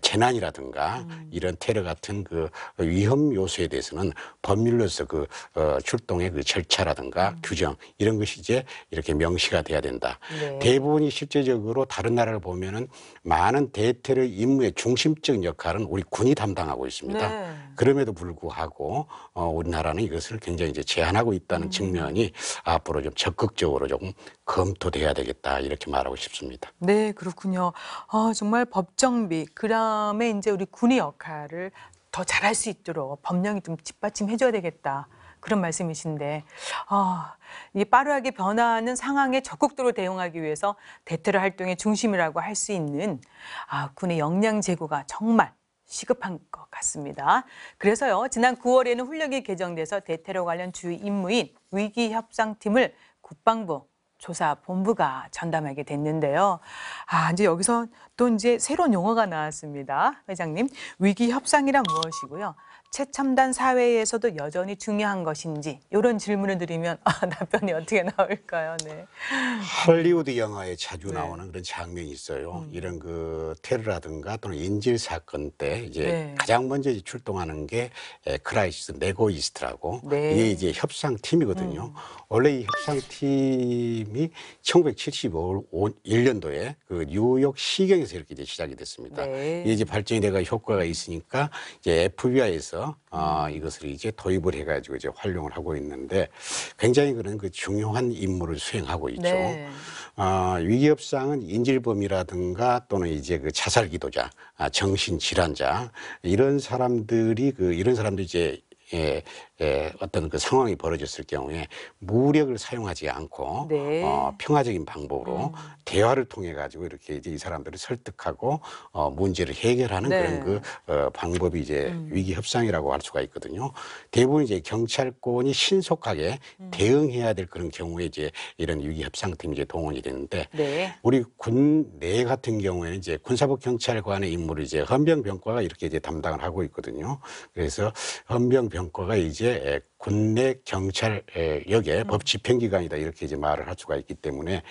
재난이라든가 음. 이런 테러 같은 그 위험 요소에 대해서는 법률로서 그 어, 출동의 그 절차라든가 음. 규정 이런 것이 이제 이렇게 명시가 돼야 된다. 네. 대부분이 실제적으로 다른 나라를 보면은 많은 대테러 임무의 중심적 역할은 우리 군이 담당하고 있습니다. 네. 그럼에도 불구하고 어, 우리나라는 이것을 굉장히 이제 제한하고 있다는 음. 측면이 앞으로 좀 적극적으로 조금 검토돼야 되겠다 이렇게 말하고 싶습니다. 네, 그렇군요. 아, 정말 법정비 그다음에 이제 우리 군의 역할을 더 잘할 수 있도록 법령이 좀 뒷받침해줘야 되겠다. 그런 말씀이신데 아, 이 빠르게 변화하는 상황에 적극적으로 대응하기 위해서 대테러 활동의 중심이라고 할 수 있는 아, 군의 역량 제고가 정말 시급한 것 같습니다. 그래서요, 지난 9월에는 훈령이 개정돼서 대테러 관련 주요 임무인 위기협상팀을 국방부 조사본부가 전담하게 됐는데요. 아, 이제 여기서 또 이제 새로운 용어가 나왔습니다. 회장님, 위기협상이란 무엇이고요? 최첨단 사회에서도 여전히 중요한 것인지 이런 질문을 드리면 아, 답변이 어떻게 나올까요? 네. 할리우드 영화에 자주 네. 나오는 그런 장면이 있어요. 음. 이런 그 테러라든가 또는 인질 사건 때 이제 네. 가장 먼저 출동하는 게 크라이시스 네고이스트라고 네. 이게 이제 협상 팀이거든요. 음. 원래 이 협상 팀이 1975년도에 그 뉴욕 시경에서 이렇게 이제 시작이 됐습니다. 네. 이게 이제 발전이 돼가 효과가 있으니까 이제 FBI에서 해서 어, 아, 이것을 이제 도입을 해가지고 이제 활용을 하고 있는데 굉장히 그런 그 중요한 임무를 수행하고 있죠. 네. 어, 위기협상은 인질범이라든가 또는 이제 그 자살기도자, 아, 정신질환자 이런 사람들이 그 이런 사람들 이제 예, 예, 어떤 그 상황이 벌어졌을 경우에 무력을 사용하지 않고 네. 어, 평화적인 방법으로 음. 대화를 통해 가지고 이렇게 이제 이 사람들을 설득하고 어, 문제를 해결하는 네. 그런 그 어, 방법이 이제 음. 위기 협상이라고 할 수가 있거든요. 대부분 이제 경찰권이 신속하게 음. 대응해야 될 그런 경우에 이제 이런 위기 협상팀이 이제 동원이 되는데 네. 우리 군 내 같은 경우에는 이제 군사법 경찰관의 임무를 이제 헌병병과가 이렇게 이제 담당을 하고 있거든요. 그래서 헌병병과가 이제 이제 군내 경찰력의 음. 법 집행기관이다 이렇게 이제 말을 할 수가 있기 때문에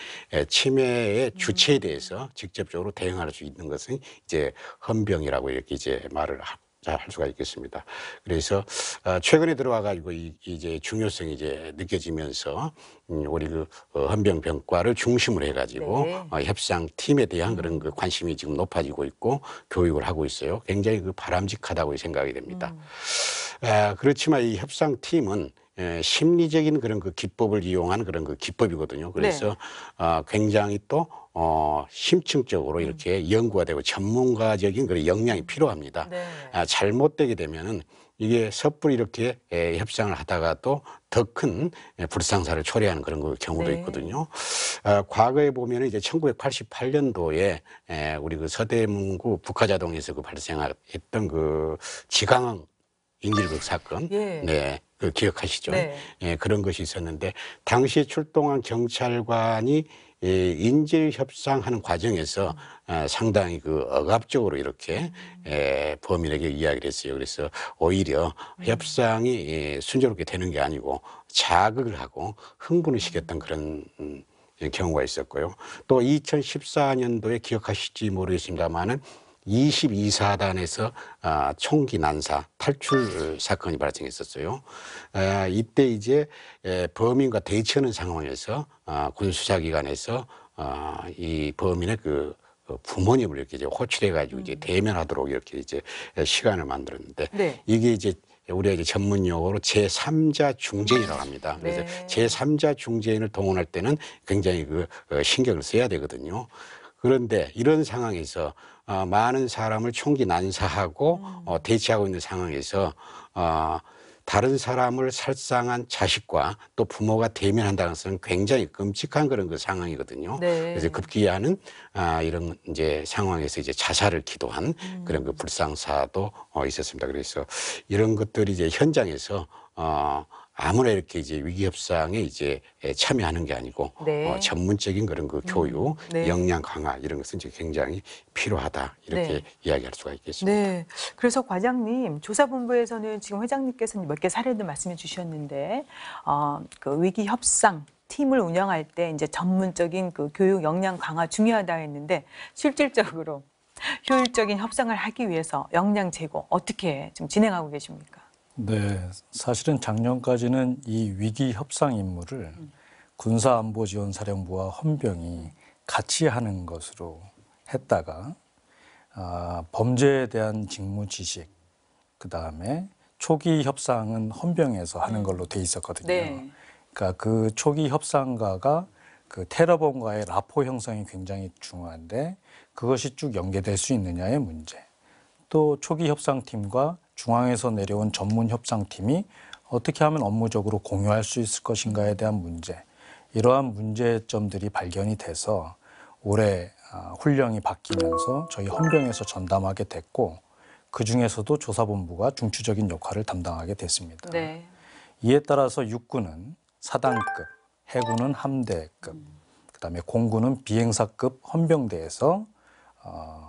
치매의 음. 주체에 대해서 직접적으로 대응할 수 있는 것은 이제 헌병이라고 이렇게 이제 말을 하고. 할 수가 있겠습니다. 그래서 아, 최근에 들어와 가지고 이제 중요성이 이제 느껴지면서 음, 우리 그 어, 헌병병과를 중심으로 해가지고 네. 어, 협상 팀에 대한 그런 그 관심이 지금 높아지고 있고 교육을 하고 있어요. 굉장히 그 바람직하다고 생각이 됩니다. 음. 아, 그렇지만 이 협상 팀은 예, 심리적인 그런 그 기법을 이용한 그런 그 기법이거든요. 그래서 네. 아, 굉장히 또 어, 심층적으로 음. 이렇게 연구가 되고 전문가적인 그런 역량이 필요합니다. 네. 아, 잘못되게 되면은 이게 섣불리 이렇게 에, 예, 협상을 하다가 또 더큰 예, 불상사를 초래하는 그런 경우도 네. 있거든요. 아, 과거에 보면 은 이제 1988년도에 에, 예, 우리 그 서대문구 북하자동에서그 발생했던 그 지강 인질극 사건, 예. 네, 그 기억하시죠? 네. 예, 그런 것이 있었는데 당시 에 출동한 경찰관이 이 인질 협상하는 과정에서 어, 상당히 그 억압적으로 이렇게 범인에게 이야기를 했어요. 그래서 오히려 네. 협상이 순조롭게 되는 게 아니고 자극을 하고 흥분을 시켰던 그런 음, 경우가 있었고요. 또 2014년도에 기억하실지 모르겠습니다만은 22사단에서 아, 총기 난사 탈출 사건이 발생했었어요. 아, 이때 이제 예, 범인과 대치하는 상황에서 아, 군수사기관에서 이 범인의 그, 그 부모님을 이렇게 이제 호출해가지고 이제 음. 대면하도록 이렇게 이제 예, 시간을 만들었는데 네. 이게 이제 우리가 이제 전문 용어로 제3자 중재인이라고 합니다. 그래서 네. 제3자 중재인을 동원할 때는 굉장히 그 어, 신경을 써야 되거든요. 그런데 이런 상황에서 어, 많은 사람을 총기 난사하고 어, 음. 대치하고 있는 상황에서 어, 다른 사람을 살상한 자식과 또 부모가 대면한다는 것은 굉장히 끔찍한 그런 그 상황이거든요. 네. 그래서 급기야는 아, 이런 이제 상황에서 이제 자살을 기도한 음. 그런 그 음. 불상사도 어, 있었습니다. 그래서 이런 것들이 이제 현장에서 어, 아무나 이렇게 이제 위기 협상에 이제 예, 참여하는 게 아니고 네. 어, 전문적인 그런 그 교육, 음, 네. 역량 강화 이런 것은 이제 굉장히 필요하다 이렇게 네. 이야기할 수가 있겠습니다. 네. 그래서 과장님 조사본부에서는 지금 회장님께서는 몇 개 사례도 말씀해 주셨는데 어, 그 위기 협상 팀을 운영할 때 이제 전문적인 그 교육 역량 강화 중요하다 했는데 실질적으로 효율적인 협상을 하기 위해서 역량 제고 어떻게 지금 진행하고 계십니까? 네, 사실은 작년까지는 이 위기 협상 임무를 군사안보지원사령부와 헌병이 같이 하는 것으로 했다가 아, 범죄에 대한 직무 지식, 그 다음에 초기 협상은 헌병에서 하는 음. 걸로 돼 있었거든요. 네. 그러니까 그 초기 협상가가 그 테러범과의 라포 형성이 굉장히 중요한데 그것이 쭉 연계될 수 있느냐의 문제. 또 초기 협상팀과 중앙에서 내려온 전문 협상팀이 어떻게 하면 업무적으로 공유할 수 있을 것인가에 대한 문제, 이러한 문제점들이 발견이 돼서 올해 아, 훈령이 바뀌면서 저희 헌병에서 전담하게 됐고 그 중에서도 조사본부가 중추적인 역할을 담당하게 됐습니다. 네. 이에 따라서 육군은 사단급, 해군은 함대급, 그다음에 공군은 비행사급 헌병대에서 어,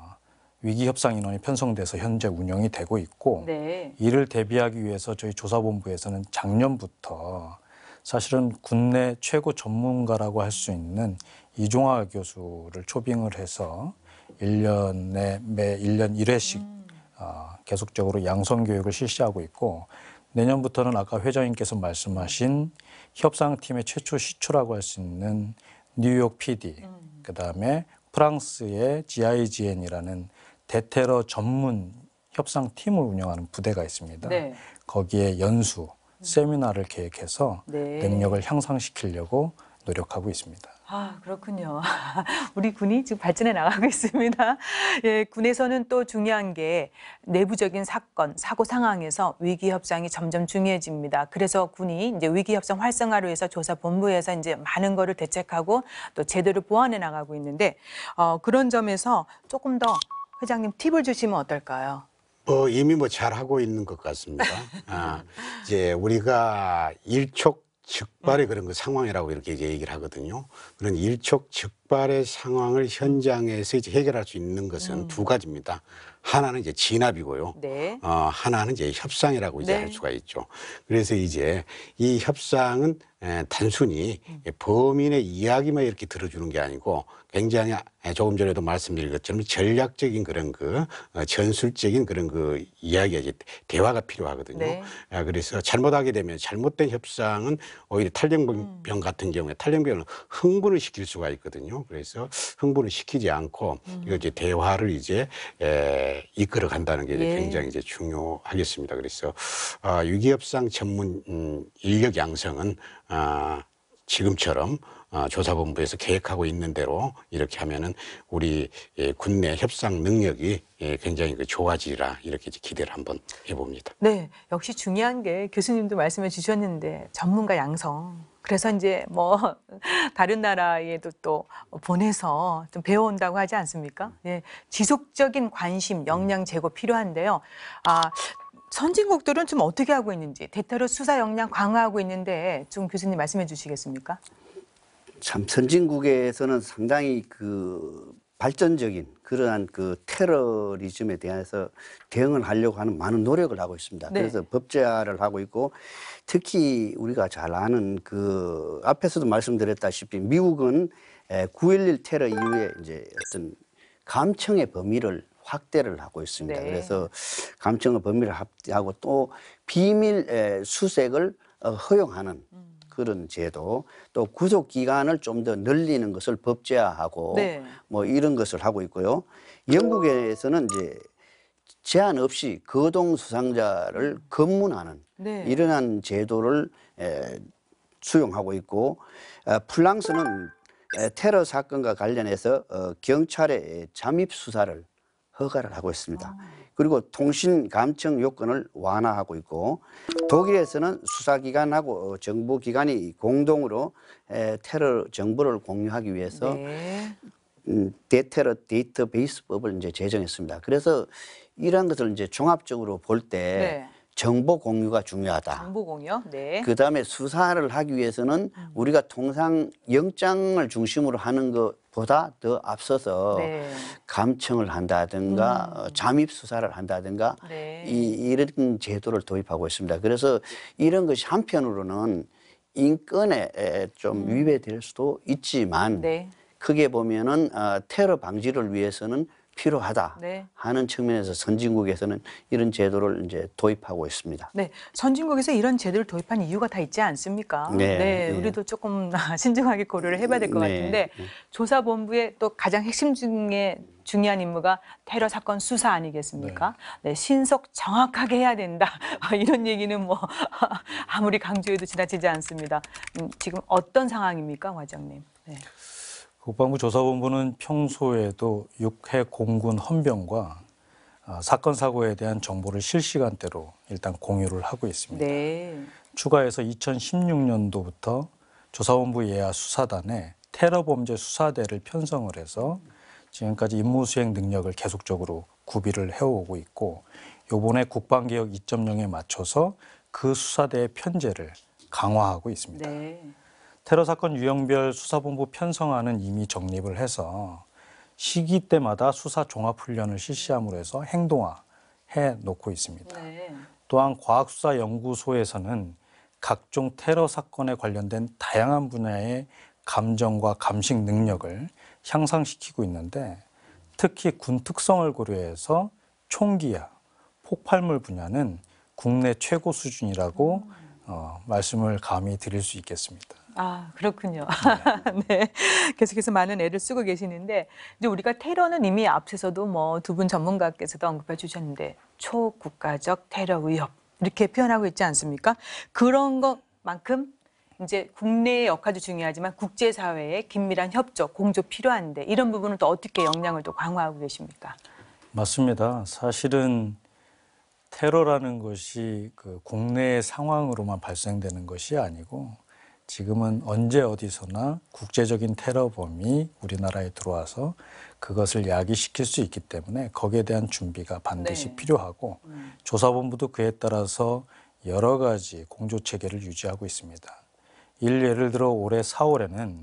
위기 협상 인원이 편성돼서 현재 운영이 되고 있고 네. 이를 대비하기 위해서 저희 조사본부에서는 작년부터 사실은 국내 최고 전문가라고 할 수 있는 이종화 교수를 초빙을 해서 1년에 매 1년 1회씩 음. 어, 계속적으로 양성 교육을 실시하고 있고 내년부터는 아까 회장님께서 말씀하신 협상팀의 최초 시초라고 할 수 있는 뉴욕 PD, 음. 그 다음에 프랑스의 GIGN이라는 대테러 전문 협상 팀을 운영하는 부대가 있습니다. 네. 거기에 연수 세미나를 계획해서 네. 능력을 향상시키려고 노력하고 있습니다. 아, 그렇군요. 우리 군이 지금 발전해 나가고 있습니다. 예, 군에서는 또 중요한 게 내부적인 사건, 사고 상황에서 위기 협상이 점점 중요해집니다. 그래서 군이 이제 위기 협상 활성화를 위해서 조사 본부에서 이제 많은 거를 대책하고 또 제도를 보완해 나가고 있는데 어, 그런 점에서 조금 더 회장님 팁을 주시면 어떨까요? 어, 이미 뭐 잘하고 있는 것 같습니다. 아, 이제 우리가 일촉즉발의 그런 그 상황이라고 이렇게 이제 얘기를 하거든요. 그런 일촉즉발의 상황을 현장에서 이제 해결할 수 있는 것은 음. 두 가지입니다. 하나는 이제 진압이고요. 네. 어, 하나는 이제 협상이라고 이제 네. 할 수가 있죠. 그래서 이제 이 협상은 에, 단순히 범인의 이야기만 이렇게 들어주는 게 아니고 굉장히 조금 전에도 말씀드린 것처럼 전략적인 그런 그 어, 전술적인 그런 그 이야기가 이제 대화가 필요하거든요. 네. 아, 그래서 잘못하게 되면 잘못된 협상은 오히려 탈령병 음. 같은 경우에 탈령병은 흥분을 시킬 수가 있거든요. 그래서 흥분을 시키지 않고 음. 이거 이제 대화를 이제 에, 이끌어 간다는 게 이제 예. 굉장히 이제 중요하겠습니다. 그래서 아, 유기협상 전문 음, 인력 양성은 아, 지금처럼 아, 조사본부에서 계획하고 있는 대로 이렇게 하면은 우리 예, 군내 협상 능력이 예, 굉장히 그 좋아지리라 이렇게 이제 기대를 한번 해봅니다. 네, 역시 중요한 게 교수님도 말씀해 주셨는데 전문가 양성 그래서 이제 뭐 다른 나라에도 또 보내서 좀 배워온다고 하지 않습니까? 예, 지속적인 관심, 역량 제고 필요한데요. 아, 선진국들은 좀 어떻게 하고 있는지 대타로 수사 역량 강화하고 있는데 좀 교수님 말씀해 주시겠습니까? 참 선진국에서는 상당히 그 발전적인 그러한 그 테러리즘에 대해서 대응을 하려고 하는 많은 노력을 하고 있습니다. 네. 그래서 법제화를 하고 있고 특히 우리가 잘 아는 그 앞에서도 말씀드렸다시피 미국은 9.11 테러 이후에 이제 어떤 감청의 범위를 확대를 하고 있습니다. 네. 그래서 감청의 범위를 확대하고 또 비밀 수색을 어, 허용하는 음. 그런 제도 또 구속 기간을 좀 더 늘리는 것을 법제화하고 네. 뭐 이런 것을 하고 있고요. 영국에서는 이제 제한 없이 거동 수상자를 검문하는 네. 이러한 제도를 에, 수용하고 있고 에, 아, 플랑스는 에, 테러 사건과 관련해서 어, 경찰의 잠입 수사를 허가를 하고 있습니다. 아. 그리고 통신 감청 요건을 완화하고 있고 독일에서는 수사기관하고 어, 정부기관이 공동으로 테러 정보를 공유하기 위해서 네. 음, 대테러 데이터베이스법을 이제 제정했습니다. 그래서 이러한 것을 이제 종합적으로 볼때 네. 정보 공유가 중요하다. 정보 공유? 네. 그 다음에 수사를 하기 위해서는 음. 우리가 통상 영장을 중심으로 하는 것 보다 더 앞서서 네. 감청을 한다든가 어, 음. 잠입 수사를 한다든가 네. 이, 이런 제도를 도입하고 있습니다. 그래서 이런 것이 한편으로는 인권에 좀 음. 위배될 수도 있지만 네. 크게 보면은 어, 테러 방지를 위해서는 필요하다 네. 하는 측면에서 선진국에서는 이런 제도를 이제 도입하고 있습니다. 네, 선진국에서 이런 제도를 도입한 이유가 다 있지 않습니까? 네, 네, 네. 우리도 조금 신중하게 고려를 해봐야 될것 네. 같은데 네. 조사본부의 또 가장 핵심 중에 중요한 임무가 테러 사건 수사 아니겠습니까? 네. 네, 신속 정확하게 해야 된다. 이런 얘기는 뭐 아무리 강조해도 지나치지 않습니다. 음, 지금 어떤 상황입니까, 과장님? 네. 국방부 조사본부는 평소에도 육해 공군 헌병과 아, 사건 사고에 대한 정보를 실시간대로 일단 공유를 하고 있습니다. 네. 추가해서 2016년도부터 조사본부 예하 수사단에 테러 범죄 수사대를 편성을 해서 지금까지 임무 수행 능력을 계속적으로 구비를 해오고 있고 요번에 국방개혁 2.0에 맞춰서 그 수사대의 편제를 강화하고 있습니다. 네. 테러 사건 유형별 수사본부 편성안은 이미 정립을 해서 시기 때마다 수사 종합훈련을 실시함으로 해서 행동화해 놓고 있습니다. 네. 또한 과학수사연구소에서는 각종 테러 사건에 관련된 다양한 분야의 감정과 감식 능력을 향상시키고 있는데 특히 군 특성을 고려해서 총기야 폭발물 분야는 국내 최고 수준이라고 음. 어, 말씀을 감히 드릴 수 있겠습니다. 아, 그렇군요. 네. 네. 계속해서 많은 애를 쓰고 계시는데, 이제 우리가 테러는 이미 앞에서도뭐 두 분 전문가께서도 언급해 주셨는데, 초국가적 테러 위협. 이렇게 표현하고 있지 않습니까? 그런 것만큼 이제 국내의 역할도 중요하지만 국제사회의 긴밀한 협조, 공조 필요한데 이런 부분은 또 어떻게 역량을 또 강화하고 계십니까? 맞습니다. 사실은 테러라는 것이 그 국내의 상황으로만 발생되는 것이 아니고 지금은 언제 어디서나 국제적인 테러범이 우리나라에 들어와서 그것을 야기시킬 수 있기 때문에 거기에 대한 준비가 반드시 네. 필요하고 음. 조사본부도 그에 따라서 여러 가지 공조 체계를 유지하고 있습니다. 일 예를 들어 올해 4월에는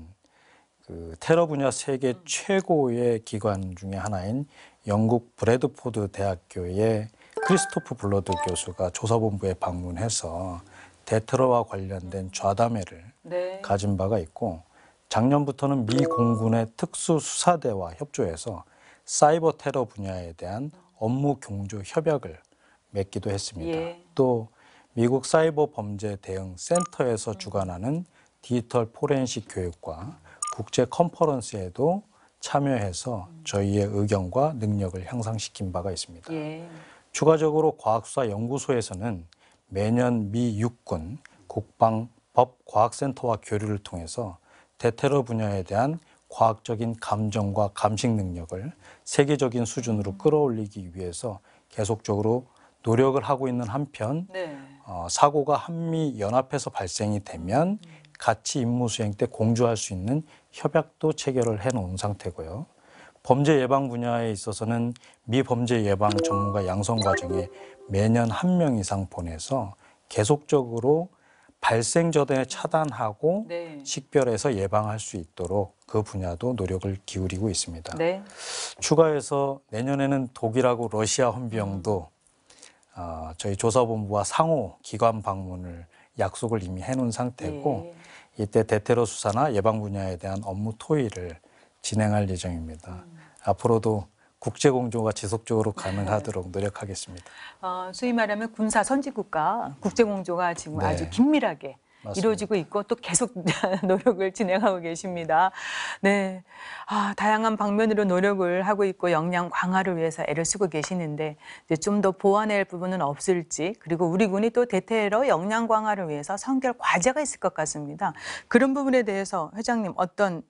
그 테러 분야 세계 음. 최고의 기관 중의 하나인 영국 브래드포드 대학교의 크리스토프 블러드 교수가 조사본부에 방문해서 대테러와 관련된 좌담회를 네. 가진 바가 있고 작년부터는 미 공군의 특수수사대와 협조해서 사이버 테러 분야에 대한 업무 공조 협약을 맺기도 했습니다. 예. 또 미국 사이버 범죄 대응 센터에서 주관하는 디지털 포렌식 교육과 국제 컨퍼런스에도 참여해서 저희의 의견과 능력을 향상시킨 바가 있습니다. 예. 추가적으로 과학수사 연구소에서는 매년 미 육군 국방법 과학센터와 교류를 통해서 대테러 분야에 대한 과학적인 감정과 감식 능력을 세계적인 수준으로 끌어올리기 위해서 계속적으로 노력을 하고 있는 한편 네. 어, 사고가 한미 연합해서 발생이 되면 같이 임무 수행 때 공조할 수 있는 협약도 체결을 해놓은 상태고요. 범죄 예방 분야에 있어서는 미 범죄 예방 전문가 양성 과정에 매년 한 명 이상 보내서 계속적으로 발생 저변을 차단하고 네. 식별해서 예방할 수 있도록 그 분야도 노력을 기울이고 있습니다. 네. 추가해서 내년에는 독일하고 러시아 헌병도 음. 어, 저희 조사본부와 상호 기관 방문을 약속을 이미 해놓은 상태고 네. 이때 대테러 수사나 예방 분야에 대한 업무 토의를 진행할 예정입니다. 음. 앞으로도 국제 공조가 지속적으로 가능하도록 노력하겠습니다. 어, 소위 말하면 군사 선진국과 음. 국제 공조가 지금 네. 아주 긴밀하게 맞습니다. 이루어지고 있고 또 계속 노력을 진행하고 계십니다. 네. 아, 다양한 방면으로 노력을 하고 있고 역량 강화를 위해서 애를 쓰고 계시는데 좀 더 보완할 부분은 없을지 그리고 우리 군이 또 대테러 역량 강화를 위해서 선결 과제가 있을 것 같습니다. 그런 부분에 대해서 회장님 어떤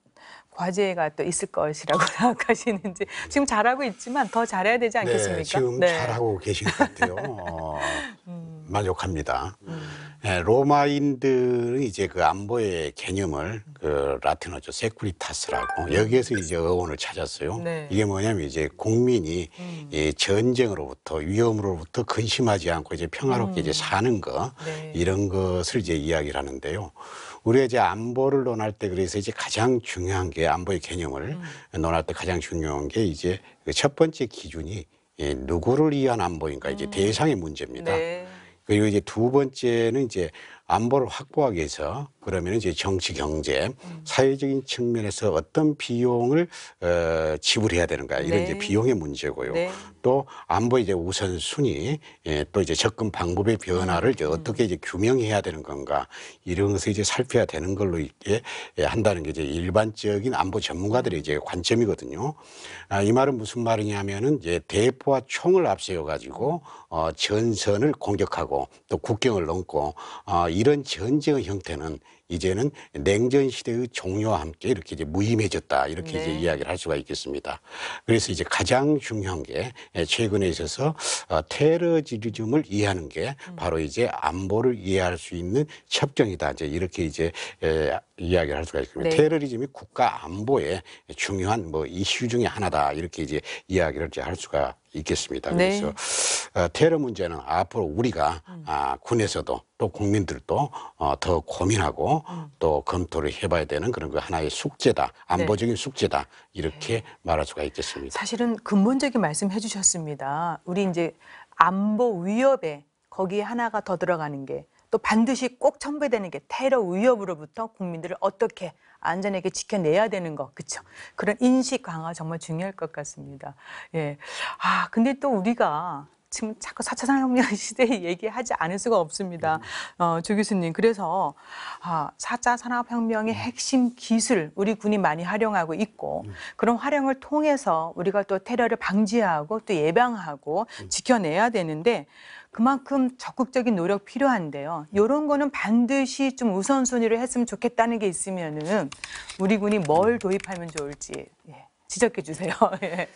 과제가 또 있을 것이라고 생각하시는지 지금 잘하고 있지만 더 잘해야 되지 네, 않겠습니까? 네, 지금 네. 잘하고 계신 것 같아요. 어, 음. 만족합니다. 음. 네, 로마인들은 이제 그 안보의 개념을 그 라틴어죠 세쿠리타스라고 음. 여기에서 이제 어원을 찾았어요. 네. 이게 뭐냐면 이제 국민이 음. 이 전쟁으로부터 위험으로부터 근심하지 않고 이제 평화롭게 음. 이제 사는 거 네. 이런 것을 이제 이야기를 하는데요. 우리가 이제 안보를 논할 때 그래서 이제 가장 중요한 게 안보의 개념을 음. 논할 때 가장 중요한 게 이제 그 첫 번째 기준이 누구를 위한 안보인가 이제 음. 대상의 문제입니다. 네. 그리고 이제 두 번째는 이제 안보를 확보하기 위해서 그러면 이제 정치 경제 사회적인 측면에서 어떤 비용을 어, 지불해야 되는가 이런 네. 이제 비용의 문제고요. 네. 또 안보 이제 우선 순위, 예, 또 이제 접근 방법의 변화를 이제 어떻게 이제 규명해야 되는 건가 이런 것을 이제 살펴야 되는 걸로 이게 예, 한다는 게 이제 일반적인 안보 전문가들의 이제 관점이거든요. 아, 이 말은 무슨 말이냐면은 이제 대포와 총을 앞세워 가지고 어, 전선을 공격하고 또 국경을 넘고 어, 이런 전쟁의 형태는 이제는 냉전 시대의 종료와 함께 이렇게 이제 무임해졌다 이렇게 네. 이제 이야기를 할 수가 있겠습니다. 그래서 이제 가장 중요한 게 최근에 있어서 어, 테러지리즘을 이해하는 게 음. 바로 이제 안보를 이해할 수 있는 협정이다 이제 이렇게 이제 이야기를 할 수가 있습니다. 네. 테러리즘이 국가 안보에 중요한 뭐 이슈 중의 하나다 이렇게 이제 이야기를 이제 할 수가 있겠습니다. 네. 그래서 어, 테러 문제는 앞으로 우리가 음. 아, 군에서도 또 국민들도 어, 더 고민하고 음. 또 검토를 해봐야 되는 그런 거 하나의 숙제다 네. 안보적인 네. 숙제다 이렇게 네. 말할 수가 있겠습니다. 사실은 근본적인 말씀해 주셨습니다. 우리 이제 안보 위협에 거기에 하나가 더 들어가는 게 또 반드시 꼭 첨부되는 게 테러 위협으로부터 국민들을 어떻게 안전하게 지켜내야 되는 것, 그렇죠? 그런 인식 강화 정말 중요할 것 같습니다. 예, 아 근데 또 우리가 지금 자꾸 4차 산업혁명 시대 얘기하지 않을 수가 없습니다. 네. 어, 조 교수님, 그래서 아, 4차 산업혁명의 네. 핵심 기술, 우리 군이 많이 활용하고 있고 네. 그런 활용을 통해서 우리가 또 테러를 방지하고 또 예방하고 지켜내야 되는데 그만큼 적극적인 노력 필요한데요. 이런 거는 반드시 좀 우선순위를 했으면 좋겠다는 게 있으면은 우리 군이 뭘 음. 도입하면 좋을지 예, 지적해 주세요. 예.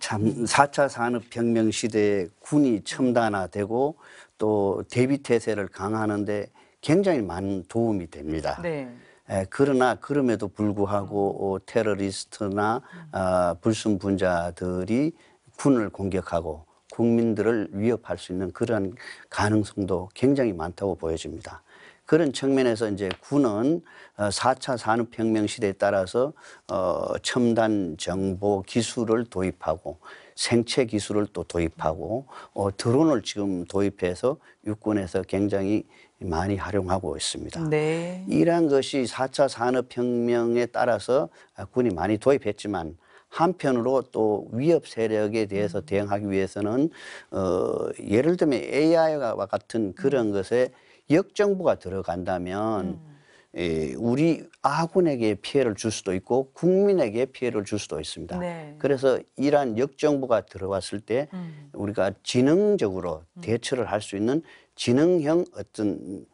참 4차 산업혁명 시대에 군이 첨단화되고 또 대비태세를 강화하는데 굉장히 많은 도움이 됩니다. 네. 에, 예, 그러나 그럼에도 불구하고 어, 테러리스트나 어, 불순분자들이 군을 공격하고 국민들을 위협할 수 있는 그런 가능성도 굉장히 많다고 보여집니다. 그런 측면에서 이제 군은 4차 어, 산업혁명 시대에 따라서 어, 첨단 정보 기술을 도입하고 생체 기술을 또 도입하고 어, 드론을 지금 도입해서 육군에서 굉장히 많이 활용하고 있습니다. 네. 이러한 것이 4차 산업혁명에 따라서 아, 군이 많이 도입했지만 한편으로 또 위협 세력에 대해서 음. 대응하기 위해서는 어, 예를 들면 AI와 같은 음. 그런 것에 역정부가 들어간다면 음. 예, 우리 아군에게 피해를 줄 수도 있고 국민에게 피해를 줄 수도 있습니다. 네. 그래서 이러한 역정부가 들어왔을 때 음. 우리가 지능적으로 음. 대처를 할 수 있는 지능형 어떤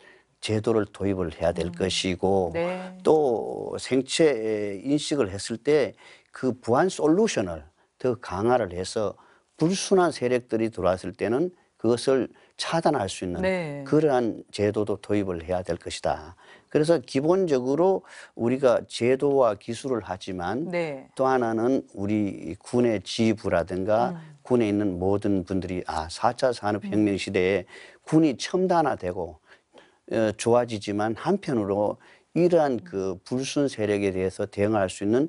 제도를 도입을 해야 될 음. 것이고 네. 또 생체 인식을 했을 때그 부안 솔루션을 더 강화를 해서 불순한 세력들이 들어왔을 때는 그것을 차단할 수 있는 네. 그러한 제도도 도입을 해야 될 것이다. 그래서 기본적으로 우리가 제도와 기술을 하지만 네. 또 하나는 우리 군의 지부라든가 음. 군에 있는 모든 분들이 아, 4차 산업혁명 음. 시대에 군이 첨단화되고 어, 좋아지지만 한편으로 이러한 그 불순 세력에 대해서 대응할 수 있는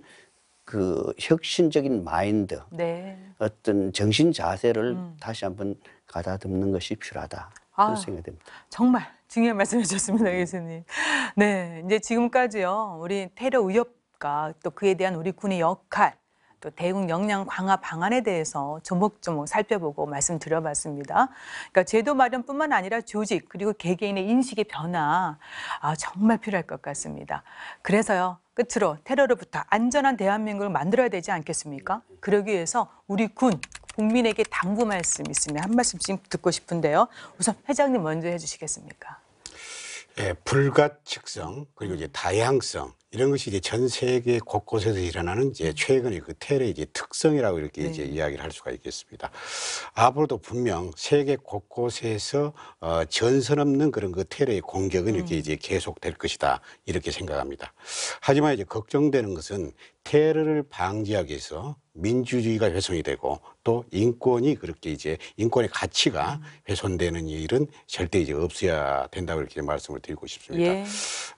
그 혁신적인 마인드, 네. 어떤 정신 자세를 음. 다시 한번 가다듬는 것이 필요하다. 아, 그런 아, 생각이 됩니다. 정말 중요한 말씀해 주셨습니다, 네. 교수님. 네, 이제 지금까지요. 우리 테러 위협과 또 그에 대한 우리 군의 역할, 또 대응 역량 강화 방안에 대해서 조목조목 살펴보고 말씀드려봤습니다. 그러니까 제도 마련뿐만 아니라 조직 그리고 개개인의 인식의 변화 아, 정말 필요할 것 같습니다. 그래서요 끝으로 테러로부터 안전한 대한민국을 만들어야 되지 않겠습니까? 그러기 위해서 우리 군, 국민에게 당부 말씀 있으면 한 말씀씩 듣고 싶은데요. 우선 회장님 먼저 해주시겠습니까? 예, 불가측성 그리고 이제 다양성 이런 것이 이제 전 세계 곳곳에서 일어나는 이제 최근의 그 테러의 이제 특성이라고 이렇게 네. 이제 이야기를 할 수가 있겠습니다. 앞으로도 분명 세계 곳곳에서 어, 전선 없는 그런 그 테러의 공격은 음. 이렇게 이제 계속될 것이다 이렇게 생각합니다. 하지만 이제 걱정되는 것은 테러를 방지하기 위해서 민주주의가 훼손이 되고 또 인권이 그렇게 이제 인권의 가치가 음. 훼손되는 일은 절대 이제 없어야 된다고 이렇게 말씀을 드리고 싶습니다. 예.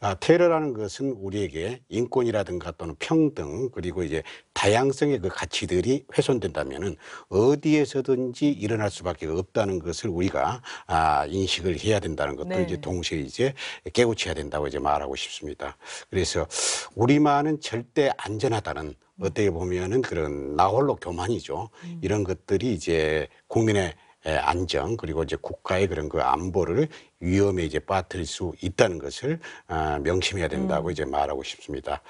아, 테러라는 것은 우리에게 인권이라든가 또는 평등 그리고 이제 다양성의 그 가치들이 훼손된다면은 어디에서든지 일어날 수밖에 없다는 것을 우리가 아, 인식을 해야 된다는 것도 네. 이제 동시에 이제 깨우쳐야 된다고 이제 말하고 싶습니다. 그래서 우리만은 절대 안전하다는 어떻게 보면은 그런 나홀로 교만이죠. 음. 이런 것들이 이제 국민의 안정 그리고 이제 국가의 그런 그 안보를 위험에 이제 빠뜨릴 수 있다는 것을 아, 명심해야 된다고 음. 이제 말하고 싶습니다.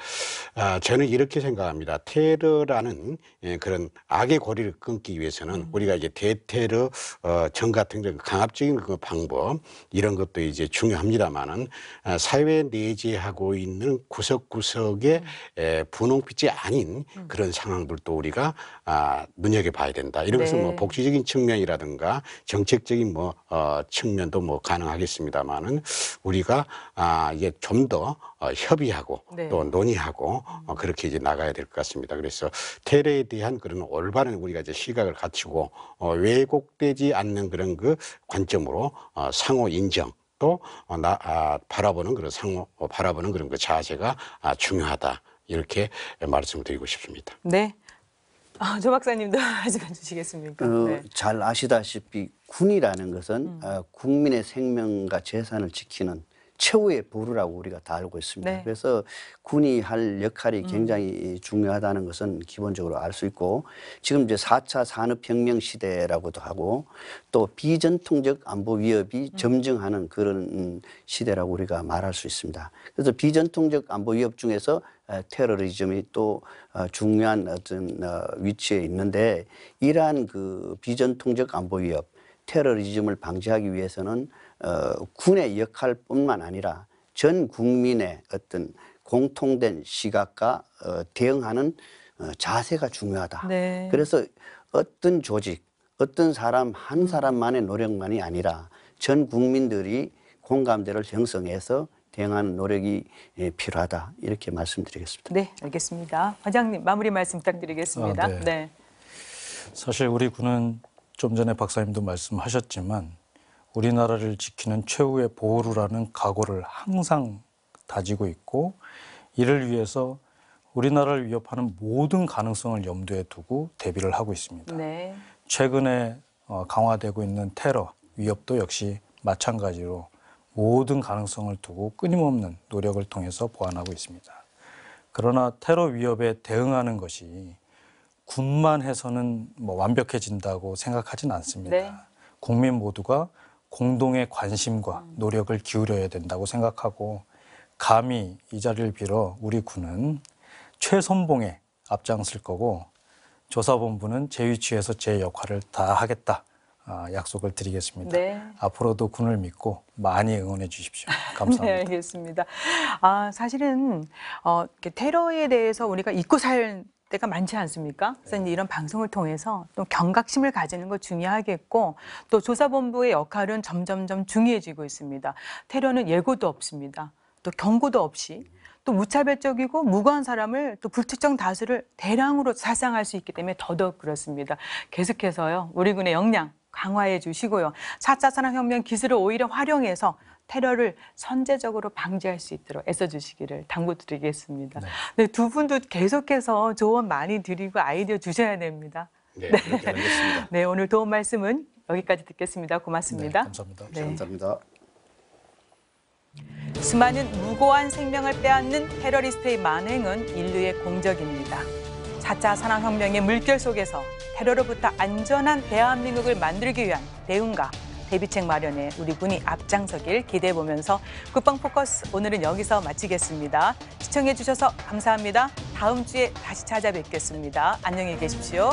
아, 저는 이렇게 생각합니다. 테러라는 예, 그런 악의 고리를 끊기 위해서는 음. 우리가 이제 대테러 어, 전 같은 그런 강압적인 그 방법 이런 것도 이제 중요합니다만은 아, 사회 내재하고 있는 구석구석에 음. 에, 분홍빛이 아닌 음. 그런 상황들도 우리가 아, 눈여겨봐야 된다. 이런 것은 뭐 네. 복지적인 측면이라든가 정책적인 뭐 어, 측면도 뭐가능하 알겠습니다만은 우리가 아, 이게 좀더 어, 협의하고 네. 또 논의하고 음. 그렇게 이제 나가야 될 것 같습니다. 그래서 테레에 대한 그런 올바른 우리가 이제 시각을 갖추고 어, 왜곡되지 않는 그런 그 관점으로 어, 상호 인정 또 어, 나, 아, 바라보는 그런 상호 어, 바라보는 그런 그 자세가 아, 중요하다. 이렇게 말씀드리고 싶습니다. 네. 아, 조 박사님도 하지만 주시겠습니까? 어, 네. 잘 아시다시피 군이라는 것은 음. 어, 국민의 생명과 재산을 지키는 최후의 보루라고 우리가 다 알고 있습니다. 네. 그래서 군이 할 역할이 음. 굉장히 음. 중요하다는 것은 기본적으로 알 수 있고 지금 이제 4차 산업혁명 시대라고도 하고 또 비전통적 안보 위협이 음. 점증하는 그런 시대라고 우리가 말할 수 있습니다. 그래서 비전통적 안보 위협 중에서 테러리즘이 또 어, 중요한 어떤 어, 위치에 있는데 이러한 그 비전통적 안보 위협 테러리즘을 방지하기 위해서는 어, 군의 역할뿐만 아니라 전 국민의 어떤 공통된 시각과 어, 대응하는 어, 자세가 중요하다. 네. 그래서 어떤 조직, 어떤 사람 한 음. 사람만의 노력만이 아니라 전 국민들이 공감대를 형성해서 대응하는 노력이 예, 필요하다 이렇게 말씀드리겠습니다. 네, 알겠습니다. 과장님 마무리 말씀 부탁드리겠습니다. 아, 네. 네. 사실 우리 군은 좀 전에 박사님도 말씀하셨지만 우리나라를 지키는 최후의 보루라는 각오를 항상 다지고 있고 이를 위해서 우리나라를 위협하는 모든 가능성을 염두에 두고 대비를 하고 있습니다. 네. 최근에 어, 강화되고 있는 테러 위협도 역시 마찬가지로 모든 가능성을 두고 끊임없는 노력을 통해서 보완하고 있습니다. 그러나 테러 위협에 대응하는 것이 군만 해서는 뭐 완벽해진다고 생각하진 않습니다. 네. 국민 모두가 공동의 관심과 노력을 기울여야 된다고 생각하고 감히 이 자리를 빌어 우리 군은 최선봉에 앞장설 거고 조사본부는 제 위치에서 제 역할을 다 하겠다 아, 약속을 드리겠습니다. 네. 앞으로도 군을 믿고 많이 응원해 주십시오. 네, 감사합니다. 네, 알겠습니다. 아, 사실은 어, 테러에 대해서 우리가 잊고 살 때가 많지 않습니까? 그래서 네. 이 이런 방송을 통해서 또 경각심을 가지는 거 중요하겠고 또 조사본부의 역할은 점점점 중요해지고 있습니다. 테러는 예고도 없습니다. 또 경고도 없이 또 무차별적이고 무고한 사람을 또 불특정 다수를 대량으로 사상할 수 있기 때문에 더더욱 그렇습니다. 계속해서요. 우리 군의 역량 강화해 주시고요. 4차 산업혁명 기술을 오히려 활용해서 테러를 선제적으로 방지할 수 있도록 애써주시기를 당부드리겠습니다. 네. 네, 두 분도 계속해서 조언 많이 드리고 아이디어 주셔야 됩니다. 네, 네, 네 오늘 도움 말씀은 여기까지 듣겠습니다. 고맙습니다. 네, 감사합니다. 네. 감사합니다. 수많은 무고한 생명을 빼앗는 테러리스트의 만행은 인류의 공적입니다. 4차 산업혁명의 물결 속에서 테러로부터 안전한 대한민국을 만들기 위한 대응과 대비책 마련에 우리 군이 앞장서길 기대해 보면서 국방 포커스 오늘은 여기서 마치겠습니다. 시청해 주셔서 감사합니다. 다음 주에 다시 찾아뵙겠습니다. 안녕히 계십시오.